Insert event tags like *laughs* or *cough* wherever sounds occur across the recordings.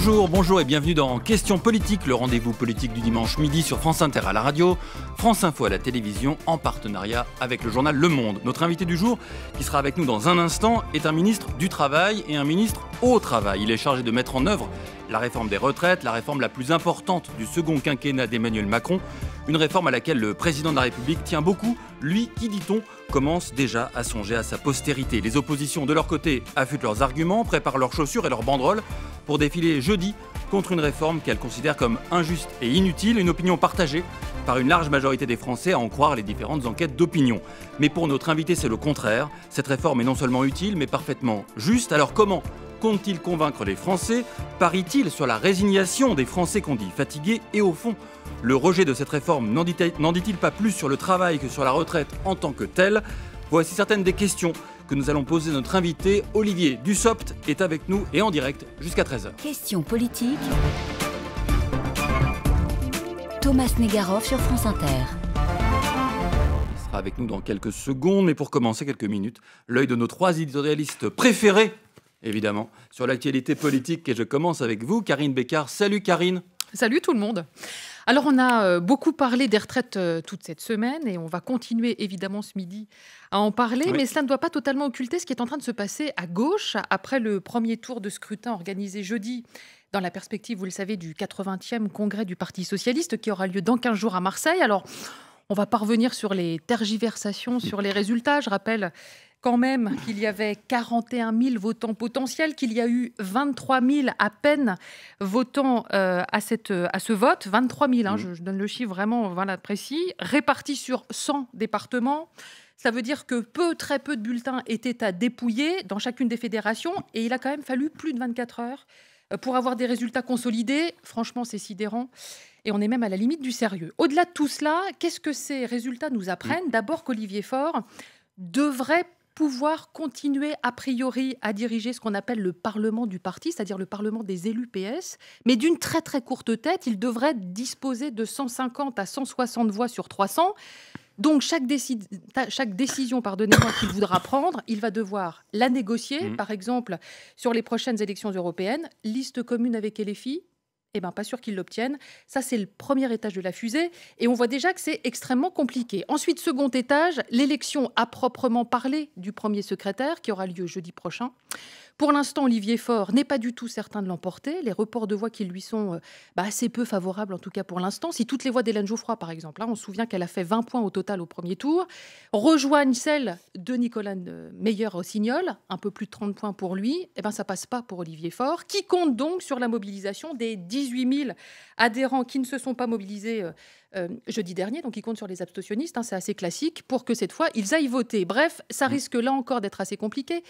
Bonjour, bonjour et bienvenue dans Questions politiques, le rendez-vous politique du dimanche midi sur France Inter à la radio, France Info à la télévision, en partenariat avec le journal Le Monde. Notre invité du jour, qui sera avec nous dans un instant, est un ministre du Travail et un ministre au Travail. Il est chargé de mettre en œuvre la réforme des retraites, la réforme la plus importante du second quinquennat d'Emmanuel Macron, une réforme à laquelle le président de la République tient beaucoup lui qui, dit-on, commence déjà à songer à sa postérité. Les oppositions, de leur côté, affûtent leurs arguments, préparent leurs chaussures et leurs banderoles pour défiler jeudi contre une réforme qu'elles considèrent comme injuste et inutile, une opinion partagée par une large majorité des Français à en croire les différentes enquêtes d'opinion. Mais pour notre invité, c'est le contraire. Cette réforme est non seulement utile, mais parfaitement juste. Alors comment compte-t-il convaincre les Français Parie-t-il sur la résignation des Français qu'on dit fatigués et au fond le rejet de cette réforme n'en dit-il pas plus sur le travail que sur la retraite en tant que telle Voici certaines des questions que nous allons poser à notre invité. Olivier Dussopt est avec nous et en direct jusqu'à 13h. Question politique. Thomas Negarov sur France Inter. Il sera avec nous dans quelques secondes, mais pour commencer, quelques minutes, l'œil de nos trois éditorialistes préférés, évidemment, sur l'actualité politique. Et je commence avec vous, Karine Bécard. Salut Karine. Salut tout le monde. Alors, on a euh, beaucoup parlé des retraites euh, toute cette semaine et on va continuer évidemment ce midi à en parler, mais cela ne doit pas totalement occulter ce qui est en train de se passer à gauche après le premier tour de scrutin organisé jeudi dans la perspective, vous le savez, du 80e congrès du Parti socialiste qui aura lieu dans 15 jours à Marseille. Alors, on va parvenir sur les tergiversations, mm. sur les résultats. Je rappelle quand même qu'il y avait 41 000 votants potentiels, qu'il y a eu 23 000 à peine votants euh, à, cette, euh, à ce vote, 23 000, hein, mm. je, donne le chiffre vraiment voilà, précis, répartis sur 100 départements. Ça veut dire que peu, très peu de bulletins étaient à dépouiller dans chacune des fédérations et il a quand même fallu plus de 24 heures euh, pour avoir des résultats consolidés. Franchement, c'est sidérant et on est même à la limite du sérieux. Au-delà de tout cela, qu'est-ce que ces résultats nous apprennent mm. D'abord qu'Olivier Faure devrait pouvoir continuer a priori à diriger ce qu'on appelle le Parlement du parti, c'est-à-dire le Parlement des élus PS, mais d'une très très courte tête, il devrait disposer de 150 à 160 voix sur 300. Donc chaque, décision qu'il voudra prendre, il va devoir la négocier, mm. par exemple sur les prochaines élections européennes, liste commune avec LFI, eh ben, pas sûr qu'ils l'obtiennent. Ça, c'est le premier étage de la fusée. Et on voit déjà que c'est extrêmement compliqué. Ensuite, second étage, l'élection à proprement parler du premier secrétaire qui aura lieu jeudi prochain. Pour l'instant, Olivier Faure n'est pas du tout certain de l'emporter. Les reports de voix qui lui sont euh, bah, assez peu favorables, en tout cas pour l'instant. Si toutes les voix d'Hélène Geoffroy, par exemple, hein, on se souvient qu'elle a fait 20 points au total au premier tour, rejoignent celles de Nicolas euh, meyer signol, un peu plus de 30 points pour lui, eh ben, ça passe pas pour Olivier Faure, qui compte donc sur la mobilisation des 18 000 adhérents qui ne se sont pas mobilisés euh, jeudi dernier, donc il compte sur les abstentionnistes, hein, c'est assez classique, pour que cette fois, ils aillent voter. Bref, ça mmh. risque là encore d'être assez compliqué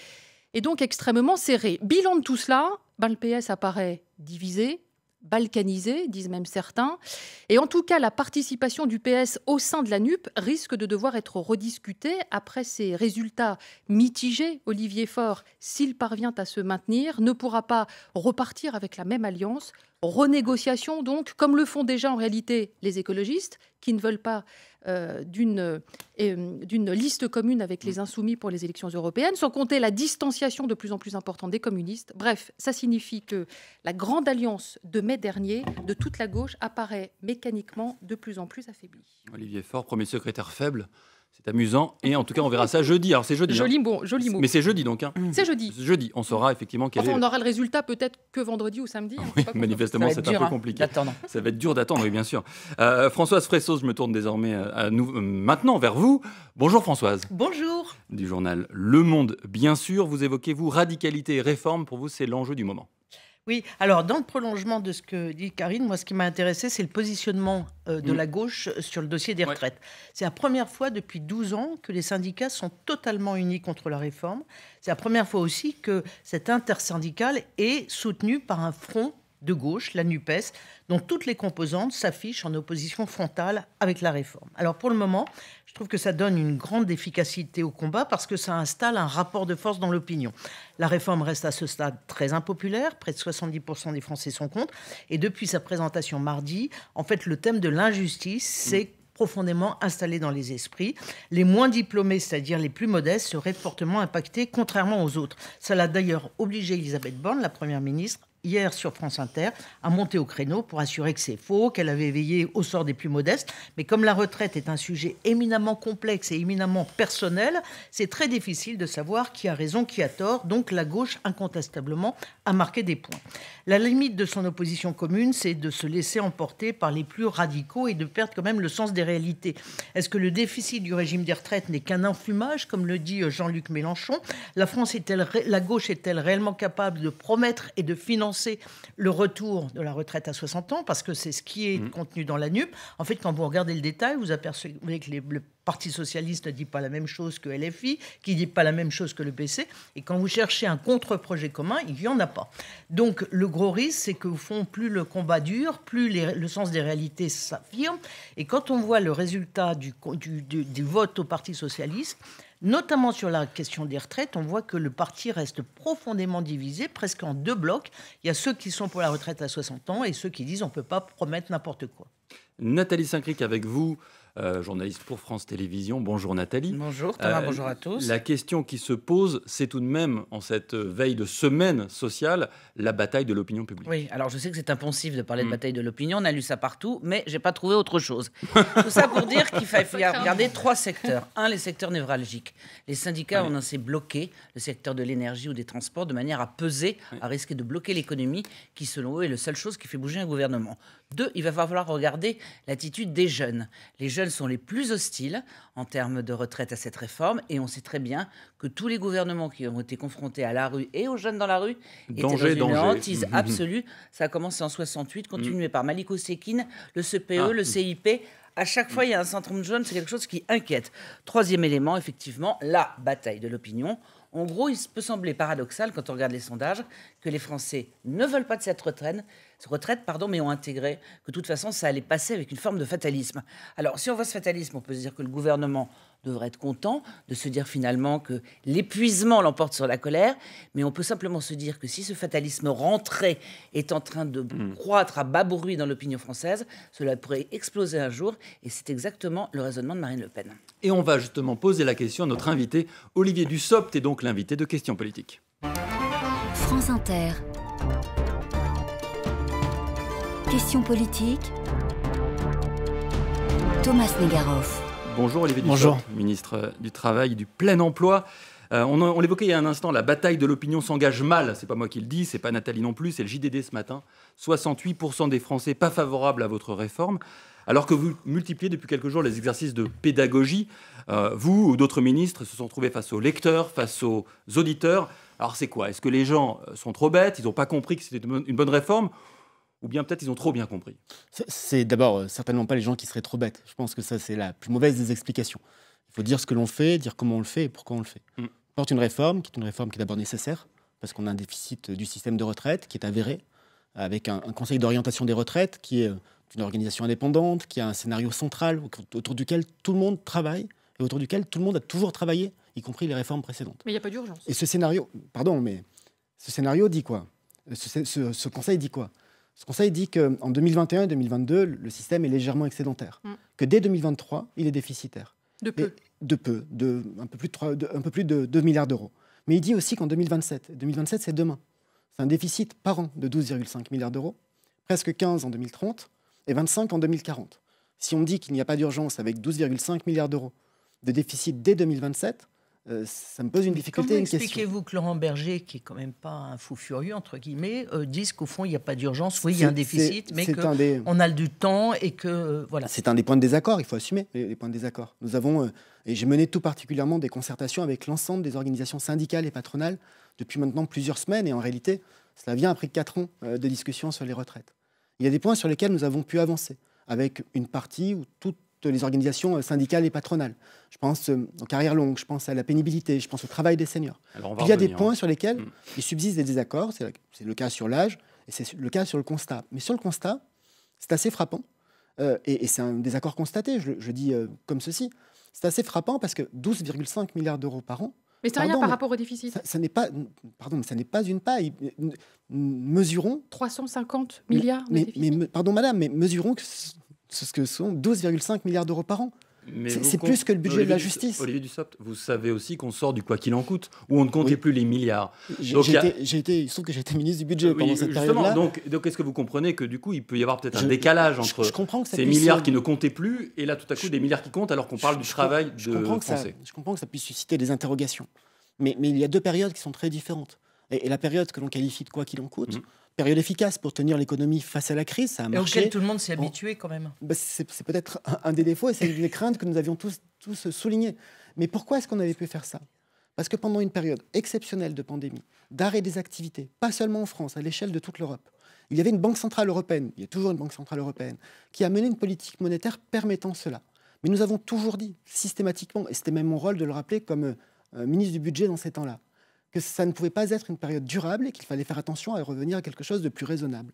et donc extrêmement serré. Bilan de tout cela, ben, le PS apparaît divisé, balkanisé, disent même certains. Et en tout cas, la participation du PS au sein de la NUP risque de devoir être rediscutée après ces résultats mitigés. Olivier Faure, s'il parvient à se maintenir, ne pourra pas repartir avec la même alliance renégociation, donc, comme le font déjà en réalité les écologistes, qui ne veulent pas euh, euh, d'une liste commune avec les insoumis pour les élections européennes, sans compter la distanciation de plus en plus importante des communistes. Bref, ça signifie que la grande alliance de mai dernier de toute la gauche apparaît mécaniquement de plus en plus affaiblie. Olivier Faure, premier secrétaire faible c'est amusant. Et en tout cas, on verra ça jeudi. Alors, c'est jeudi. Joli, hein. mot. Mais c'est jeudi donc. Hein. Mm. C'est jeudi. Jeudi. On saura effectivement quel enfin, est. on aura le résultat peut-être que vendredi ou samedi. manifestement, c'est un peu hein, compliqué. *laughs* ça va être dur d'attendre, oui, bien sûr. Euh, Françoise Fresso, je me tourne désormais euh, à euh, maintenant vers vous. Bonjour Françoise. Bonjour. Du journal Le Monde, bien sûr. Vous évoquez, vous, radicalité et réforme. Pour vous, c'est l'enjeu du moment. Oui, alors dans le prolongement de ce que dit Karine, moi ce qui m'a intéressé, c'est le positionnement euh, de la gauche euh, sur le dossier des retraites. C'est la première fois depuis 12 ans que les syndicats sont totalement unis contre la réforme. C'est la première fois aussi que cet intersyndical est soutenu par un front de gauche, la NUPES, dont toutes les composantes s'affichent en opposition frontale avec la réforme. Alors pour le moment, je trouve que ça donne une grande efficacité au combat parce que ça installe un rapport de force dans l'opinion. La réforme reste à ce stade très impopulaire, près de 70% des Français sont contre, et depuis sa présentation mardi, en fait le thème de l'injustice, s'est profondément installé dans les esprits. Les moins diplômés, c'est-à-dire les plus modestes, seraient fortement impactés, contrairement aux autres. Cela l'a d'ailleurs obligé Elisabeth Borne, la Première ministre, hier sur France Inter, a monté au créneau pour assurer que c'est faux, qu'elle avait veillé au sort des plus modestes. Mais comme la retraite est un sujet éminemment complexe et éminemment personnel, c'est très difficile de savoir qui a raison, qui a tort. Donc la gauche, incontestablement, a marqué des points. La limite de son opposition commune, c'est de se laisser emporter par les plus radicaux et de perdre quand même le sens des réalités. Est-ce que le déficit du régime des retraites n'est qu'un enfumage, comme le dit euh, Jean-Luc Mélenchon La France est-elle, la gauche est-elle réellement capable de promettre et de financer c'est le retour de la retraite à 60 ans, parce que c'est ce qui est mmh. contenu dans la NUP. En fait, quand vous regardez le détail, vous apercevez que le Parti socialiste ne dit pas la même chose que LFI, qui ne dit pas la même chose que le PC. Et quand vous cherchez un contre-projet commun, il n'y en a pas. Donc le gros risque, c'est que fond, plus le combat dure, plus le sens des réalités s'affirme. Et quand on voit le résultat du, du, du vote au Parti socialiste, Notamment sur la question des retraites, on voit que le parti reste profondément divisé, presque en deux blocs. Il y a ceux qui sont pour la retraite à 60 ans et ceux qui disent on ne peut pas promettre n'importe quoi. Nathalie Saint-Cric, avec vous, euh, journaliste pour France Télévisions. Bonjour Nathalie. Bonjour Thomas, euh, bonjour à tous. La question qui se pose, c'est tout de même, en cette euh, veille de semaine sociale, la bataille de l'opinion publique. Oui, alors je sais que c'est impensif de parler de hmm. bataille de l'opinion, on a lu ça partout, mais j'ai pas trouvé autre chose. tout ça pour dire qu'il fallait *laughs* regarder trois secteurs. Un, les secteurs névralgiques. Les syndicats, ont assez bloqué, le secteur de l'énergie ou des transports, de manière à peser, à risquer de bloquer l'économie, qui selon eux est la seule chose qui fait bouger un gouvernement. Deux, il va falloir regarder l'attitude des jeunes. Les jeunes sont les plus hostiles en termes de retraite à cette réforme. Et on sait très bien que tous les gouvernements qui ont été confrontés à la rue et aux jeunes dans la rue danger, étaient dans une mm-hmm. absolue. Ça a commencé en 68, continué mm. par Malik Sekin, le CPE, ah. le CIP. À chaque fois, il y a un centre de jeunes c'est quelque chose qui inquiète. Troisième élément, effectivement, la bataille de l'opinion. En gros, il peut sembler paradoxal, quand on regarde les sondages, que les Français ne veulent pas de cette retraite, retraite pardon, mais ont intégré que de toute façon, ça allait passer avec une forme de fatalisme. Alors, si on voit ce fatalisme, on peut se dire que le gouvernement devrait être content de se dire finalement que l'épuisement l'emporte sur la colère, mais on peut simplement se dire que si ce fatalisme rentré est en train de hmm. croître à bas bruit dans l'opinion française, cela pourrait exploser un jour, et c'est exactement le raisonnement de Marine Le Pen. Et on va justement poser la question à notre invité, Olivier Dussopt, est donc l'invité de Questions Politiques. France Inter. Questions politiques. Thomas Negaroff. Bonjour Olivier Bonjour. ministre euh, du Travail et du Plein Emploi. Euh, on, on l'évoquait il y a un instant, la bataille de l'opinion s'engage mal. C'est pas moi qui le dis, c'est pas Nathalie non plus, c'est le JDD ce matin. 68% des Français pas favorables à votre réforme. Alors que vous multipliez depuis quelques jours les exercices de pédagogie, euh, vous ou d'autres ministres se sont trouvés face aux lecteurs, face aux auditeurs. Alors c'est quoi Est-ce que les gens sont trop bêtes Ils n'ont pas compris que c'était une bonne réforme ou bien peut-être ils ont trop bien compris C'est d'abord euh, certainement pas les gens qui seraient trop bêtes. Je pense que ça, c'est la plus mauvaise des explications. Il faut dire ce que l'on fait, dire comment on le fait et pourquoi on le fait. On mm. porte une réforme, qui est une réforme qui est d'abord nécessaire, parce qu'on a un déficit euh, du système de retraite qui est avéré, avec un, conseil d'orientation des retraites qui est euh, une organisation indépendante, qui a un scénario central autour duquel tout le monde travaille et autour duquel tout le monde a toujours travaillé, y compris les réformes précédentes. Mais il n'y a pas d'urgence. Et ce scénario, pardon, mais ce scénario dit quoi ce conseil dit quoi ce conseil dit qu'en 2021 et 2022, le système est légèrement excédentaire, mm. que dès 2023, il est déficitaire. De peu. de peu, un peu plus de, un peu plus de 2 milliards d'euros. Mais il dit aussi qu'en 2027, 2027 c'est demain, c'est un déficit par an de 12,5 milliards d'euros, presque 15 en 2030 et 25 en 2040. Si on dit qu'il n'y a pas d'urgence avec 12,5 milliards d'euros de déficit dès 2027, euh, ça me pose une difficulté, Comment une expliquez Expliquez-vous que Laurent Berger, qui est quand même pas un fou furieux entre guillemets, euh, dise qu'au fond il n'y a pas d'urgence. Oui, il y a un déficit, mais qu'on a du temps et que euh, voilà. C'est un des points de désaccord. Il faut assumer les, points de désaccord. Nous avons et j'ai mené tout particulièrement des concertations avec l'ensemble des organisations syndicales et patronales depuis maintenant plusieurs semaines et en réalité cela vient après quatre ans de discussions sur les retraites. Il y a des points sur lesquels nous avons pu avancer avec une partie ou tout les organisations euh, syndicales et patronales. Je pense aux euh, carrières longues, je pense à la pénibilité, je pense au travail des seniors. il y a des hein. points sur lesquels hmm. il subsiste des désaccords, c'est le cas sur l'âge et c'est le cas sur le constat. Mais sur le constat, c'est assez frappant, euh, et, c'est un désaccord constaté, je, dis comme ceci, c'est assez frappant parce que 12,5 milliards d'euros par an, mais c'est rien par rapport au déficit. Ça, n'est pas, pardon, mais ça n'est pas une paille. Mesurons. 350 milliards. Mais, de pardon, madame, mais mesurons que ce que sont 12,5 milliards d'euros par an. C'est plus que le budget de la justice. Olivier Dussopt, vous savez aussi qu'on sort du quoi qu'il en coûte, où on ne comptait plus les milliards. Donc, il se trouve que j'ai été ministre du budget pendant cette période-là. Donc, donc est-ce que vous comprenez que du coup, il peut y avoir peut-être un décalage entre ces milliards qui ne comptaient plus et là, tout à coup, des milliards qui comptent alors qu'on parle du travail de comprends français. je comprends que ça puisse susciter des interrogations. Mais, il y a deux périodes qui sont très différentes. Et, la période que l'on qualifie de quoi qu'il en coûte, mhm période efficace pour tenir l'économie face à la crise. Ça a marché. Et auquel tout le monde s'est habitué quand même. Bah, c'est, peut-être un, des défauts et c'est une des craintes que nous avions tous, tous soulignées. Mais pourquoi est-ce qu'on avait pu faire ça Parce que pendant une période exceptionnelle de pandémie, d'arrêt des activités, pas seulement en France, à l'échelle de toute l'Europe, il y avait une Banque centrale européenne, il y a toujours une Banque centrale européenne, qui a mené une politique monétaire permettant cela. Mais nous avons toujours dit, systématiquement, et c'était même mon rôle de le rappeler comme euh, ministre du budget dans ces temps-là, que ça ne pouvait pas être une période durable et qu'il fallait faire attention à revenir à quelque chose de plus raisonnable.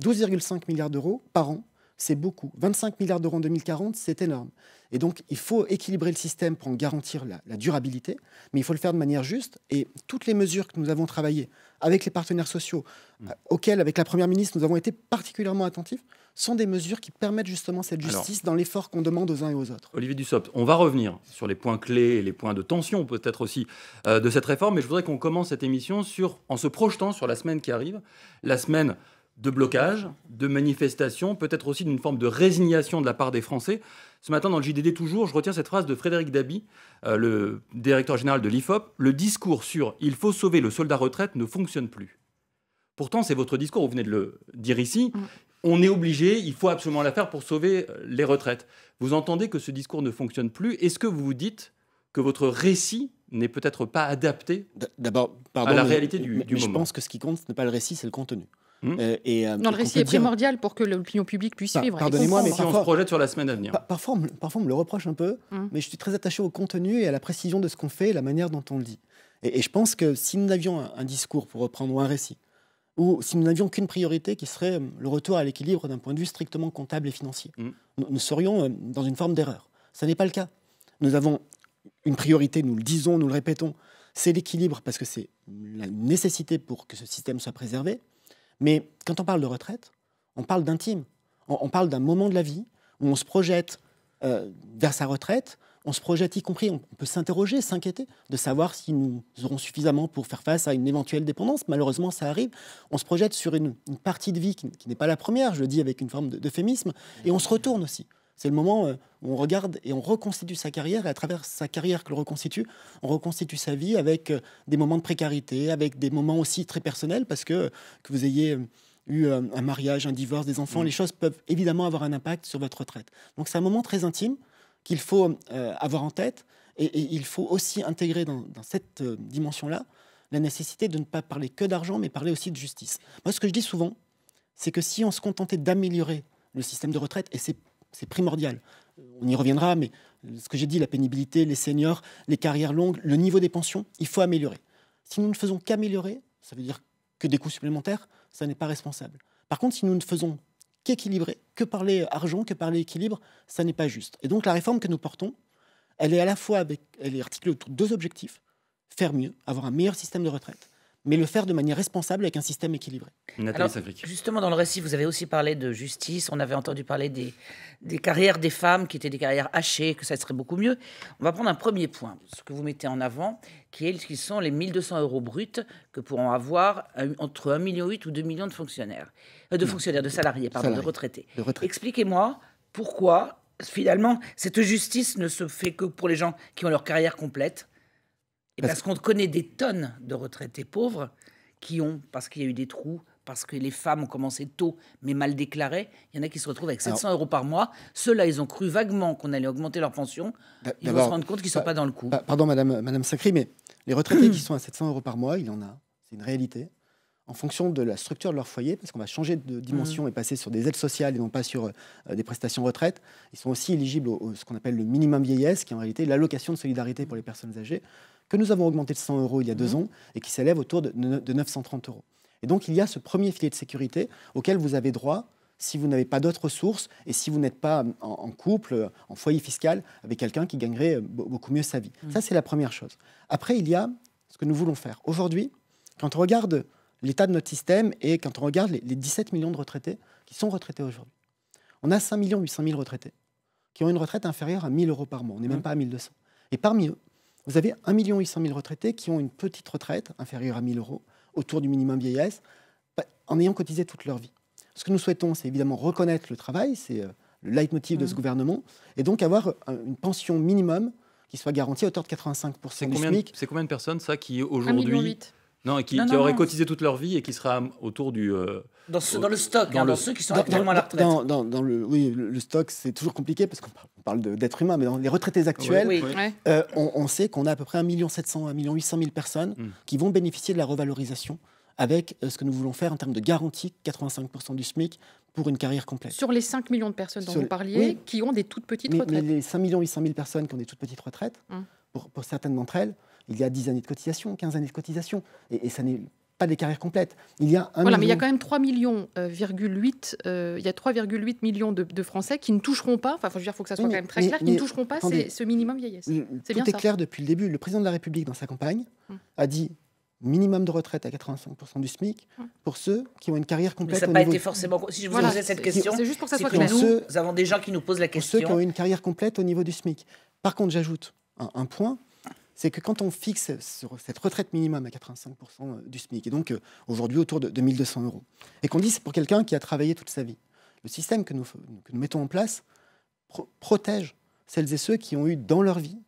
12,5 milliards d'euros par an, c'est beaucoup. 25 milliards d'euros en 2040, c'est énorme. Et donc, il faut équilibrer le système pour en garantir la, durabilité, mais il faut le faire de manière juste. Et toutes les mesures que nous avons travaillées avec les partenaires sociaux, auxquels, mm. euh, auxquelles, avec la Première ministre, nous avons été particulièrement attentifs, sont des mesures qui permettent justement cette justice dans l'effort qu'on demande aux uns et aux autres. Olivier Dussopt, on va revenir sur les points clés et les points de tension peut-être aussi euh, de cette réforme, mais je voudrais qu'on commence cette émission en se projetant sur la semaine qui arrive, la semaine de blocage, de manifestation, peut-être aussi d'une forme de résignation de la part des Français. Ce matin, dans le JDD toujours, je retiens cette phrase de Frédéric Dabi, euh, le directeur général de l'IFOP. Le discours sur « il faut sauver le soldat retraite » ne fonctionne plus. Pourtant, c'est votre discours, vous venez de le dire ici, mm on est obligé, il faut absolument la faire pour sauver euh, les retraites. Vous entendez que ce discours ne fonctionne plus. Est-ce que vous vous dites que votre récit n'est peut-être pas adapté D'abord, à la réalité du, moment. Je pense que ce qui compte, ce n'est pas le récit, c'est le contenu. Hmm euh, et, euh, non, le récit est primordial pour que l'opinion publique puisse suivre. Pardonnez-moi, mais si on se projette sur la semaine à venir. parfois, on, parfois, me le reproche un peu, hmm. mais je suis très attaché au contenu et à la précision de ce qu'on fait et la manière dont on le dit. Et, je pense que si nous avions un discours, pour reprendre un récit, ou si nous n'avions qu'une priorité qui serait euh, le retour à l'équilibre d'un point de vue strictement comptable et financier. Mm. Nous, serions euh, dans une forme d'erreur. Ce n'est pas le cas. Nous avons une priorité, nous le disons, nous le répétons, c'est l'équilibre parce que c'est la nécessité pour que ce système soit préservé. Mais quand on parle de retraite, on parle d'intime, on, parle d'un moment de la vie où on se projette euh, vers sa retraite on se projette, y compris, on peut s'interroger, s'inquiéter, de savoir si nous aurons suffisamment pour faire face à une éventuelle dépendance. Malheureusement, ça arrive. On se projette sur une, partie de vie qui, n'est pas la première, je le dis avec une forme d'euphémisme, et on se retourne aussi. C'est le moment euh, où on regarde et on reconstitue sa carrière. Et à travers sa carrière que l'on reconstitue, on reconstitue sa vie avec euh, des moments de précarité, avec des moments aussi très personnels, parce que euh, que vous ayez eu un mariage, un divorce, des enfants, mm. les choses peuvent évidemment avoir un impact sur votre retraite. Donc c'est un moment très intime qu'il faut euh, avoir en tête. Et, il faut aussi intégrer dans, cette euh, dimension-là la nécessité de ne pas parler que d'argent, mais parler aussi de justice. Moi, ce que je dis souvent, c'est que si on se contentait d'améliorer le système de retraite, et c'est primordial, euh, on y reviendra, mais ce que j'ai dit, la pénibilité, les seniors, les carrières longues, le niveau des pensions, il faut améliorer. Si nous ne faisons qu'améliorer, ça veut dire que des coûts supplémentaires, ça n'est pas responsable. Par contre, si nous ne faisons qu'équilibré. Que parler argent, que parler équilibre, ça n'est pas juste. Et donc la réforme que nous portons, elle est à la fois elle est articulée autour de deux objectifs faire mieux, avoir un meilleur système de retraite, mais le faire de manière responsable avec un système équilibré. justement, dans le récit, vous avez aussi parlé de justice, on avait entendu parler des, carrières des femmes qui étaient des carrières hachées, que ça serait beaucoup mieux. On va prendre un premier point, ce que vous mettez en avant, qui, est, qui sont les 1200 euros bruts que pourront avoir entre 1,8 million ou 2 millions de fonctionnaires, euh, de fonctionnaires, de salariés, pardon, de retraités. Expliquez-moi pourquoi, finalement, cette justice ne se fait que pour les gens qui ont leur carrière complète et parce, qu'on connaît des tonnes de retraités pauvres qui ont, parce qu'il y a eu des trous, parce que les femmes ont commencé tôt, mais mal déclarées. Il y en a qui se retrouvent avec 700 euros par mois. Ceux-là, ils ont cru vaguement qu'on allait augmenter leur pension. Ils vont se rendre compte qu'ils ne sont pas dans le coup. Pardon, Madame, Madame sacri mais les retraités *clears throat* qui sont à 700 euros par mois, il y en a. C'est une réalité. En fonction de la structure de leur foyer, parce qu'on va changer de dimension mhm. et passer sur des aides sociales et non pas sur euh, des prestations retraite, ils sont aussi éligibles à ce qu'on appelle le minimum vieillesse, qui est en réalité l'allocation de solidarité pour les personnes âgées que nous avons augmenté de 100 euros il y a deux mhm. ans et qui s'élève autour de, 930 euros. Et donc, il y a ce premier filet de sécurité auquel vous avez droit si vous n'avez pas d'autres ressources et si vous n'êtes pas en, couple, en foyer fiscal avec quelqu'un qui gagnerait euh, beaucoup mieux sa vie. Mhm. Ça, c'est la première chose. Après, il y a ce que nous voulons faire. Aujourd'hui, quand on regarde l'état de notre système et quand on regarde les, 17 millions de retraités qui sont retraités aujourd'hui, on a 5 800 000 retraités qui ont une retraite inférieure à 1000 euros par mois. On n'est même mhm. pas à 1200. Et parmi eux, vous avez 1,8 million de retraités qui ont une petite retraite inférieure à 1000 euros, autour du minimum vieillesse, bah, en ayant cotisé toute leur vie. Ce que nous souhaitons, c'est évidemment reconnaître le travail, c'est euh, le leitmotiv de ce mmh. gouvernement, et donc avoir euh, une pension minimum qui soit garantie à hauteur de 85% du SMIC. C'est combien de personnes, ça, qui aujourd'hui... Non, qui, qui auraient cotisé toute leur vie et qui sera autour du... Euh, dans, le stock, dans, hein, ceux qui sont actuellement à la retraite. Dans, le, oui, le, le stock, c'est toujours compliqué parce qu'on parle parle d'êtres humains, mais dans les retraités actuels, euh, on, sait qu'on a à peu près 1,7 700 1,8 1 800 personnes hmm. qui vont bénéficier de la revalorisation avec euh, ce que nous voulons faire en termes de garantie, 85% du SMIC pour une carrière complète. Sur les 5 millions de personnes dont vous parliez, qui ont des toutes petites retraites. les 5 800 000 personnes qui ont des toutes petites retraites, hmm. pour, certaines d'entre elles, il y a 10 années de cotisation, 15 années de cotisation. Et, et ça n'est pas des carrières complètes. Il y a un voilà, mais il y a quand même 3 millions, euh, euh, il y a 3,8 millions de, Français qui ne toucheront pas, enfin, dire, il faut que ça soit quand même très clair, qui ne toucheront pas c'est ce minimum vieillesse. c'est tout bien est clair depuis le début. Le président de la République, dans sa campagne, hmm. a dit minimum de retraite à 85% du SMIC hmm. pour ceux qui ont une carrière complète. Mais ça n'a pas été forcément. Si je vous cette question, c'est juste pour que ça soit clair. Nous, avons des gens qui nous posent la question. Pour ceux qui ont une carrière complète au niveau du SMIC. Par contre, j'ajoute un, un point c'est que quand on fixe cette retraite minimum à 85% euh, du SMIC, et donc euh, aujourd'hui autour de 2200 euros, et qu'on dit c'est pour quelqu'un qui a travaillé toute sa vie, le système que nous, mettons en place protège celles et ceux qui ont eu dans leur vie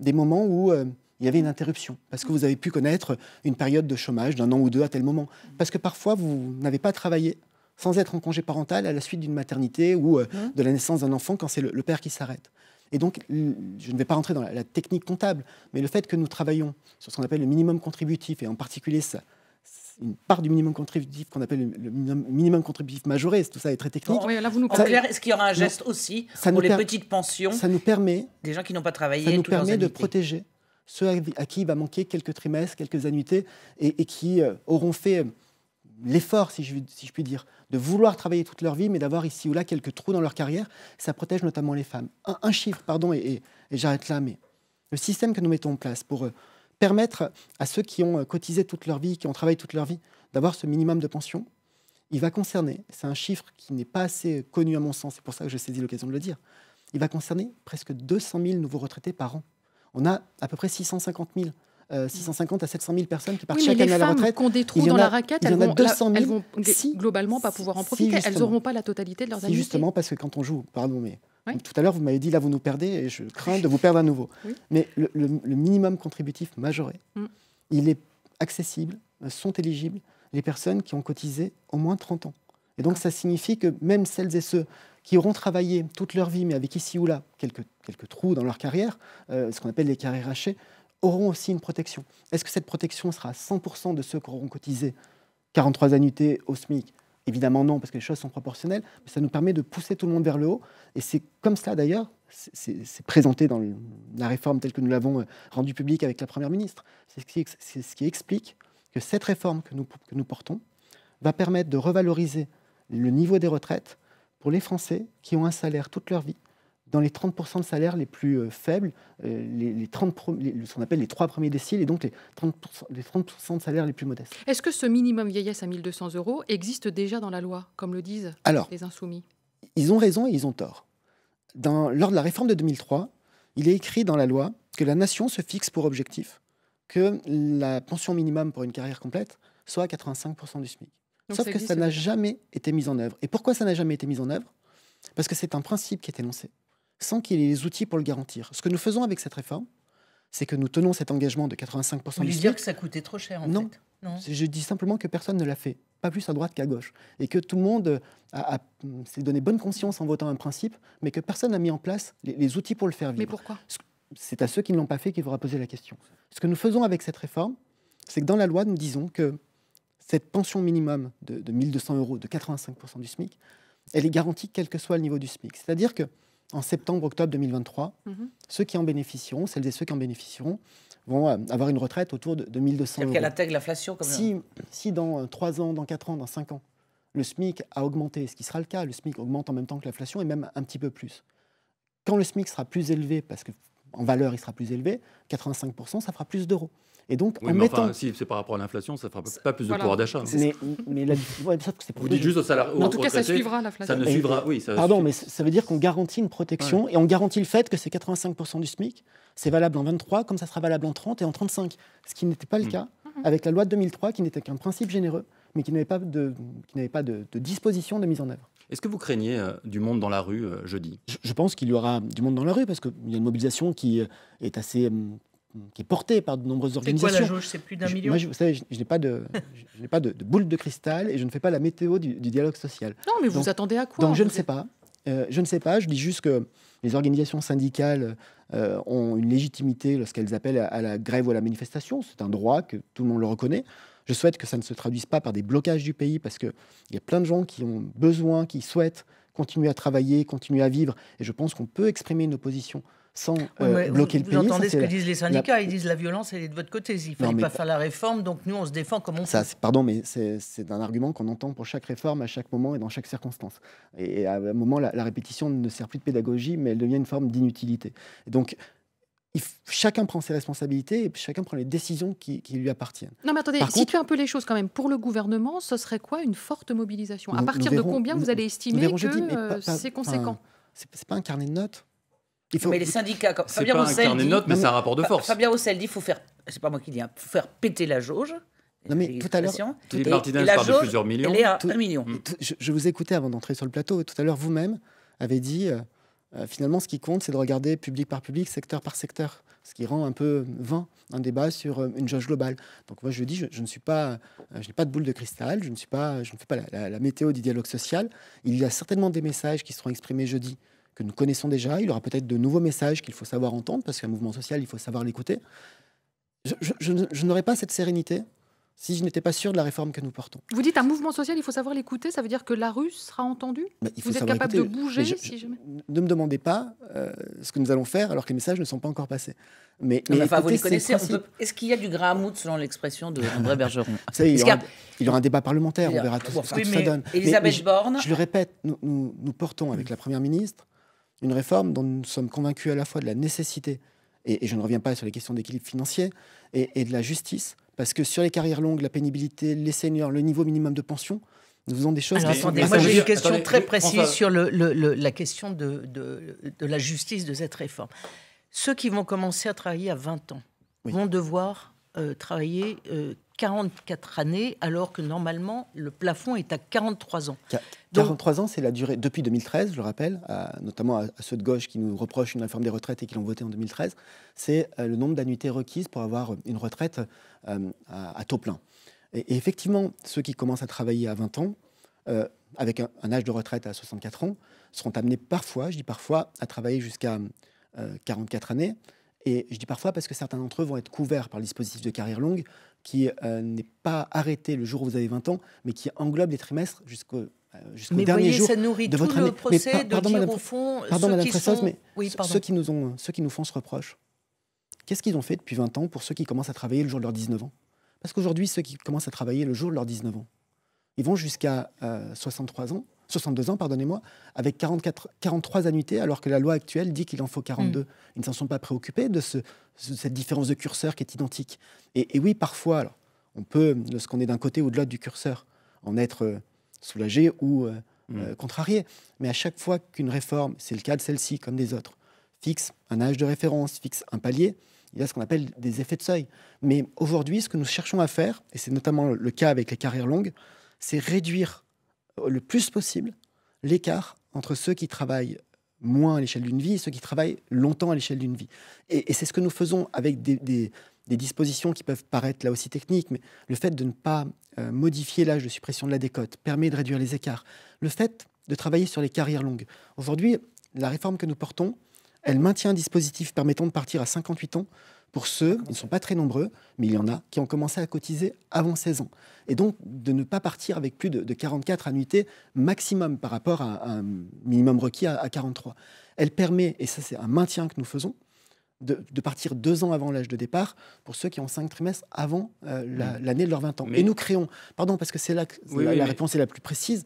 des moments où euh, il y avait une interruption, parce que vous avez pu connaître une période de chômage d'un an ou deux à tel moment, parce que parfois vous n'avez pas travaillé sans être en congé parental à la suite d'une maternité ou mmh. de la naissance d'un enfant quand c'est le père qui s'arrête. Et donc, je ne vais pas rentrer dans la, technique comptable, mais le fait que nous travaillons sur ce qu'on appelle le minimum contributif, et en particulier une part du minimum contributif qu'on appelle le minimum, contributif majoré, tout ça est très technique. Oh, là, vous En clair, est-ce qu'il y aura un geste aussi pour les petites pensions Ça nous permet... Des gens qui n'ont pas travaillé. Ça nous permet de protéger ceux à qui il va manquer quelques trimestres, quelques annuités, et, qui euh, auront fait l'effort, si je, puis dire, de vouloir travailler toute leur vie, mais d'avoir ici ou là quelques trous dans leur carrière, ça protège notamment les femmes. Un, chiffre, pardon, et, j'arrête là, mais le système que nous mettons en place pour euh, permettre à ceux qui ont euh, cotisé toute leur vie, qui ont travaillé toute leur vie, d'avoir ce minimum de pension, il va concerner, c'est un chiffre qui n'est pas assez connu à mon sens, c'est pour ça que je saisis l'occasion de le dire, il va concerner presque 200 000 nouveaux retraités par an. On a à peu près 650 000 650 euh, mm. à 700 000 personnes qui partent chaque année à la retraite. Qu'on des trous dans la raquette, elles ne vont globalement pas pouvoir en profiter. elles n'auront pas la totalité de leurs années. Justement, parce que quand on joue, pardon, mais tout à l'heure vous m'avez dit là vous nous perdez et je crains de vous perdre à nouveau. Mais le, minimum contributif majoré, mm. il est accessible, sont éligibles les personnes qui ont cotisé au moins 30 ans. Et donc ça signifie que même celles et ceux qui auront travaillé toute leur vie, mais avec ici ou là quelques, quelques trous dans leur carrière, euh, ce qu'on appelle les carrières hachées, auront aussi une protection. Est-ce que cette protection sera à 100% de ceux qui auront cotisé 43 annuités au SMIC Évidemment non, parce que les choses sont proportionnelles, mais ça nous permet de pousser tout le monde vers le haut. Et c'est comme cela d'ailleurs, c'est présenté dans la réforme telle que nous l'avons euh, rendue publique avec la Première ministre. C'est ce, qui explique que cette réforme que nous, que nous portons va permettre de revaloriser le niveau des retraites pour les Français qui ont un salaire toute leur vie dans les 30% de salaires les plus euh, faibles, euh, les, 30 ce qu'on appelle les trois premiers déciles, et donc les 30%, les 30 de salaires les plus modestes. Est-ce que ce minimum vieillesse à 1200 euros existe déjà dans la loi, comme le disent les insoumis Ils ont raison et ils ont tort. Dans, lors de la réforme de 2003, il est écrit dans la loi que la nation se fixe pour objectif que la pension minimum pour une carrière complète soit à 85% du SMIC. Sauf que ça n'a jamais été mis en œuvre. Et pourquoi ça n'a jamais été mis en œuvre Parce que c'est un principe qui est énoncé, sans qu'il ait les outils pour le garantir. Ce que nous faisons avec cette réforme, c'est que nous tenons cet engagement de 85% du SMIC. voulez dire que ça coûtait trop cher, en non. fait. Non. Je dis simplement que personne ne l'a fait, pas plus à droite qu'à gauche. Et que tout le monde a, s'est donné bonne conscience en votant un principe, mais que personne n'a mis en place les, outils pour le faire vivre. Mais pourquoi C'est à ceux qui ne l'ont pas fait qu'il faudra poser la question. Ce que nous faisons avec cette réforme, c'est que dans la loi, nous disons que cette pension minimum de, de 1200 euros, de 85% du SMIC, elle est garantie quel que soit le niveau du SMIC. C'est-à-dire que en septembre-octobre 2023. Mhm. Ceux qui en bénéficieront, celles et ceux qui en bénéficieront, vont euh, avoir une retraite autour de, 1200 euros. qu'elle intègre l'inflation si, si dans 3 euh, ans, dans 4 ans, dans 5 ans, le SMIC a augmenté, ce qui sera le cas, le SMIC augmente en même temps que l'inflation et même un petit peu plus. Quand le SMIC sera plus élevé, parce qu'en valeur il sera plus élevé, 85%, ça fera plus d'euros. Et donc, en mettant... si c'est par rapport à l'inflation, ça ne fera pas plus de pouvoir d'achat. Hein. Vous dites juste au salaire En tout cas, ça suivra l'inflation. Ça ne suivra, oui. Ça Pardon, mais ça veut dire qu'on garantit une protection et on garantit le fait que c'est 85% du SMIC. C'est valable en 23, comme ça sera valable en 30 et en 35. Ce qui n'était pas le mm. cas mm-hmm. avec la loi de 2003, qui n'était qu'un principe généreux, mais qui n'avait pas, de, qui n'avait pas de, disposition de mise en œuvre. Est-ce que vous craignez euh, du monde dans la rue euh, jeudi je, pense qu'il y aura du monde dans la rue parce qu'il y a une mobilisation qui euh, est assez hum, qui est porté par de nombreuses organisations. C'est quoi la jauge C'est plus d'un million Moi, je, vous savez, je, n'ai pas, de, boule de cristal et je ne fais pas la météo du, dialogue social. Non, mais vous, attendez à quoi Donc, je ne sais pas. Euh, je ne sais pas. Je dis juste que les organisations syndicales euh, ont une légitimité lorsqu'elles appellent à, à, la grève ou à la manifestation. C'est un droit que tout le monde le reconnaît. Je souhaite que ça ne se traduise pas par des blocages du pays parce qu'il y a plein de gens qui ont besoin, qui souhaitent continuer à travailler, continuer à vivre. Et je pense qu'on peut exprimer une opposition sans euh, bloquer vous, le pays. Vous entendez ce que disent les syndicats, ils disent la violence, elle est de votre côté. Il ne fallait pas faire la réforme, donc nous, on se défend comme on ça, peut. Pardon, mais c'est un argument qu'on entend pour chaque réforme, à chaque moment et dans chaque circonstance. Et, à un moment, la, répétition ne sert plus de pédagogie, mais elle devient une forme d'inutilité. Donc, chacun prend ses responsabilités et chacun prend les décisions qui, lui appartiennent. Non mais attendez, situez un peu les choses quand même. Pour le gouvernement, ce serait quoi une forte mobilisation À partir de combien vous allez estimer que euh, c'est conséquent C'est pas un carnet de notes. Mais les syndicats, comme Fabien note, mais c'est un rapport de force. Fabien Roussel dit faut faire, c'est pas moi qui dis, hein, faut faire péter la jauge. Non mais tout à l'heure, d'un de plusieurs millions. Elle est à un million. Mm. je, vous écoutais avant d'entrer sur le plateau. tout à l'heure, vous-même avez dit euh, euh, finalement, ce qui compte, c'est de regarder public par public, secteur par secteur, ce qui rend un peu vain un débat sur euh, une jauge globale. Donc moi, je dis, je, ne suis pas, je n'ai pas de boule de cristal, je ne suis pas, je ne fais pas la météo du dialogue social. Il y a certainement des messages qui seront exprimés jeudi que nous connaissons déjà. Il y aura peut-être de nouveaux messages qu'il faut savoir entendre, parce qu'un mouvement social, il faut savoir l'écouter. Je, n'aurais pas cette sérénité si je n'étais pas sûr de la réforme que nous portons. Vous dites un mouvement social, il faut savoir l'écouter, ça veut dire que la rue sera entendue bah, il Vous êtes capable de bouger si jamais... Ne me demandez pas euh, ce que nous allons faire alors que les messages ne sont pas encore passés. Mais, vous les connaissez. Est-ce qu'il y a du gras à selon l'expression de André ah, Bergeron il, y aura, un débat parlementaire, on verra tout, ce que ça donne. Elisabeth Borne. Je, le répète, nous, portons avec la Première ministre une réforme dont nous sommes convaincus à la fois de la nécessité, et, je ne reviens pas sur les questions d'équilibre financier, et, de la justice, parce que sur les carrières longues, la pénibilité, les seniors, le niveau minimum de pension, nous faisons des choses. Alors, moi j'ai une question très précise sur le, la question de, de, la justice de cette réforme. Ceux qui vont commencer à travailler à 20 ans vont devoir euh, travailler euh, 44 années, alors que normalement le plafond est à 43 ans. 43 ans, c'est la durée depuis 2013, je le rappelle, notamment à, ceux de gauche qui nous reprochent une réforme des retraites et qui l'ont votée en 2013. C'est euh, le nombre d'annuités requises pour avoir une retraite euh, à, taux plein. Et, effectivement, ceux qui commencent à travailler à 20 ans, euh, avec un, un, âge de retraite à 64 ans, seront amenés parfois, je dis parfois, à travailler jusqu'à 44 années. Et je dis parfois parce que certains d'entre eux vont être couverts par le dispositif de carrière longue qui euh, n'est pas arrêté le jour où vous avez 20 ans, mais qui englobe les trimestres jusqu'au euh, dernier voyez, ça nourrit de votre procès de au fond pardon, ceux qui mais ceux qui nous ont ceux qui nous font ce reproche. Qu'est-ce qu'ils ont fait depuis 20 ans pour ceux qui commencent à travailler le jour de leurs 19 ans Parce qu'aujourd'hui, ceux qui commencent à travailler le jour de leurs 19 ans, ils vont jusqu'à 63 euh, ans 62 ans, pardonnez-moi, avec 44, 43 annuités, alors que la loi actuelle dit qu'il en faut 42. Hmm. Ils ne s'en sont pas préoccupés de, cette différence de curseur qui est identique. Et, oui, parfois, alors, on peut, de ce qu'on est d'un côté ou de l'autre du curseur, en être euh, soulagé ou euh, hmm. euh, contrarié. Mais à chaque fois qu'une réforme, c'est le cas de celle-ci comme des autres, fixe un âge de référence, fixe un palier, il y a ce qu'on appelle des effets de seuil. Mais aujourd'hui, ce que nous cherchons à faire, et c'est notamment le cas avec les carrières longues, c'est réduire le plus possible l'écart entre ceux qui travaillent moins à l'échelle d'une vie et ceux qui travaillent longtemps à l'échelle d'une vie. Et, c'est ce que nous faisons avec des, dispositions qui peuvent paraître là aussi techniques, mais le fait de ne pas euh, modifier l'âge de suppression de la décote permet de réduire les écarts. Le fait de travailler sur les carrières longues. Aujourd'hui, la réforme que nous portons, elle maintient un dispositif permettant de partir à 58 ans pour ceux, ils ne sont pas très nombreux, mais il y en a, qui ont commencé à cotiser avant 16 ans. Et donc de ne pas partir avec plus de, 44 annuités maximum par rapport à, un minimum requis à, 43. Elle permet, et ça c'est un maintien que nous faisons, de, partir deux ans avant l'âge de départ pour ceux qui ont cinq trimestres avant euh, mmh. l'année de leurs 20 ans. Et nous créons, pardon, parce que c'est là que la, réponse est la plus précise,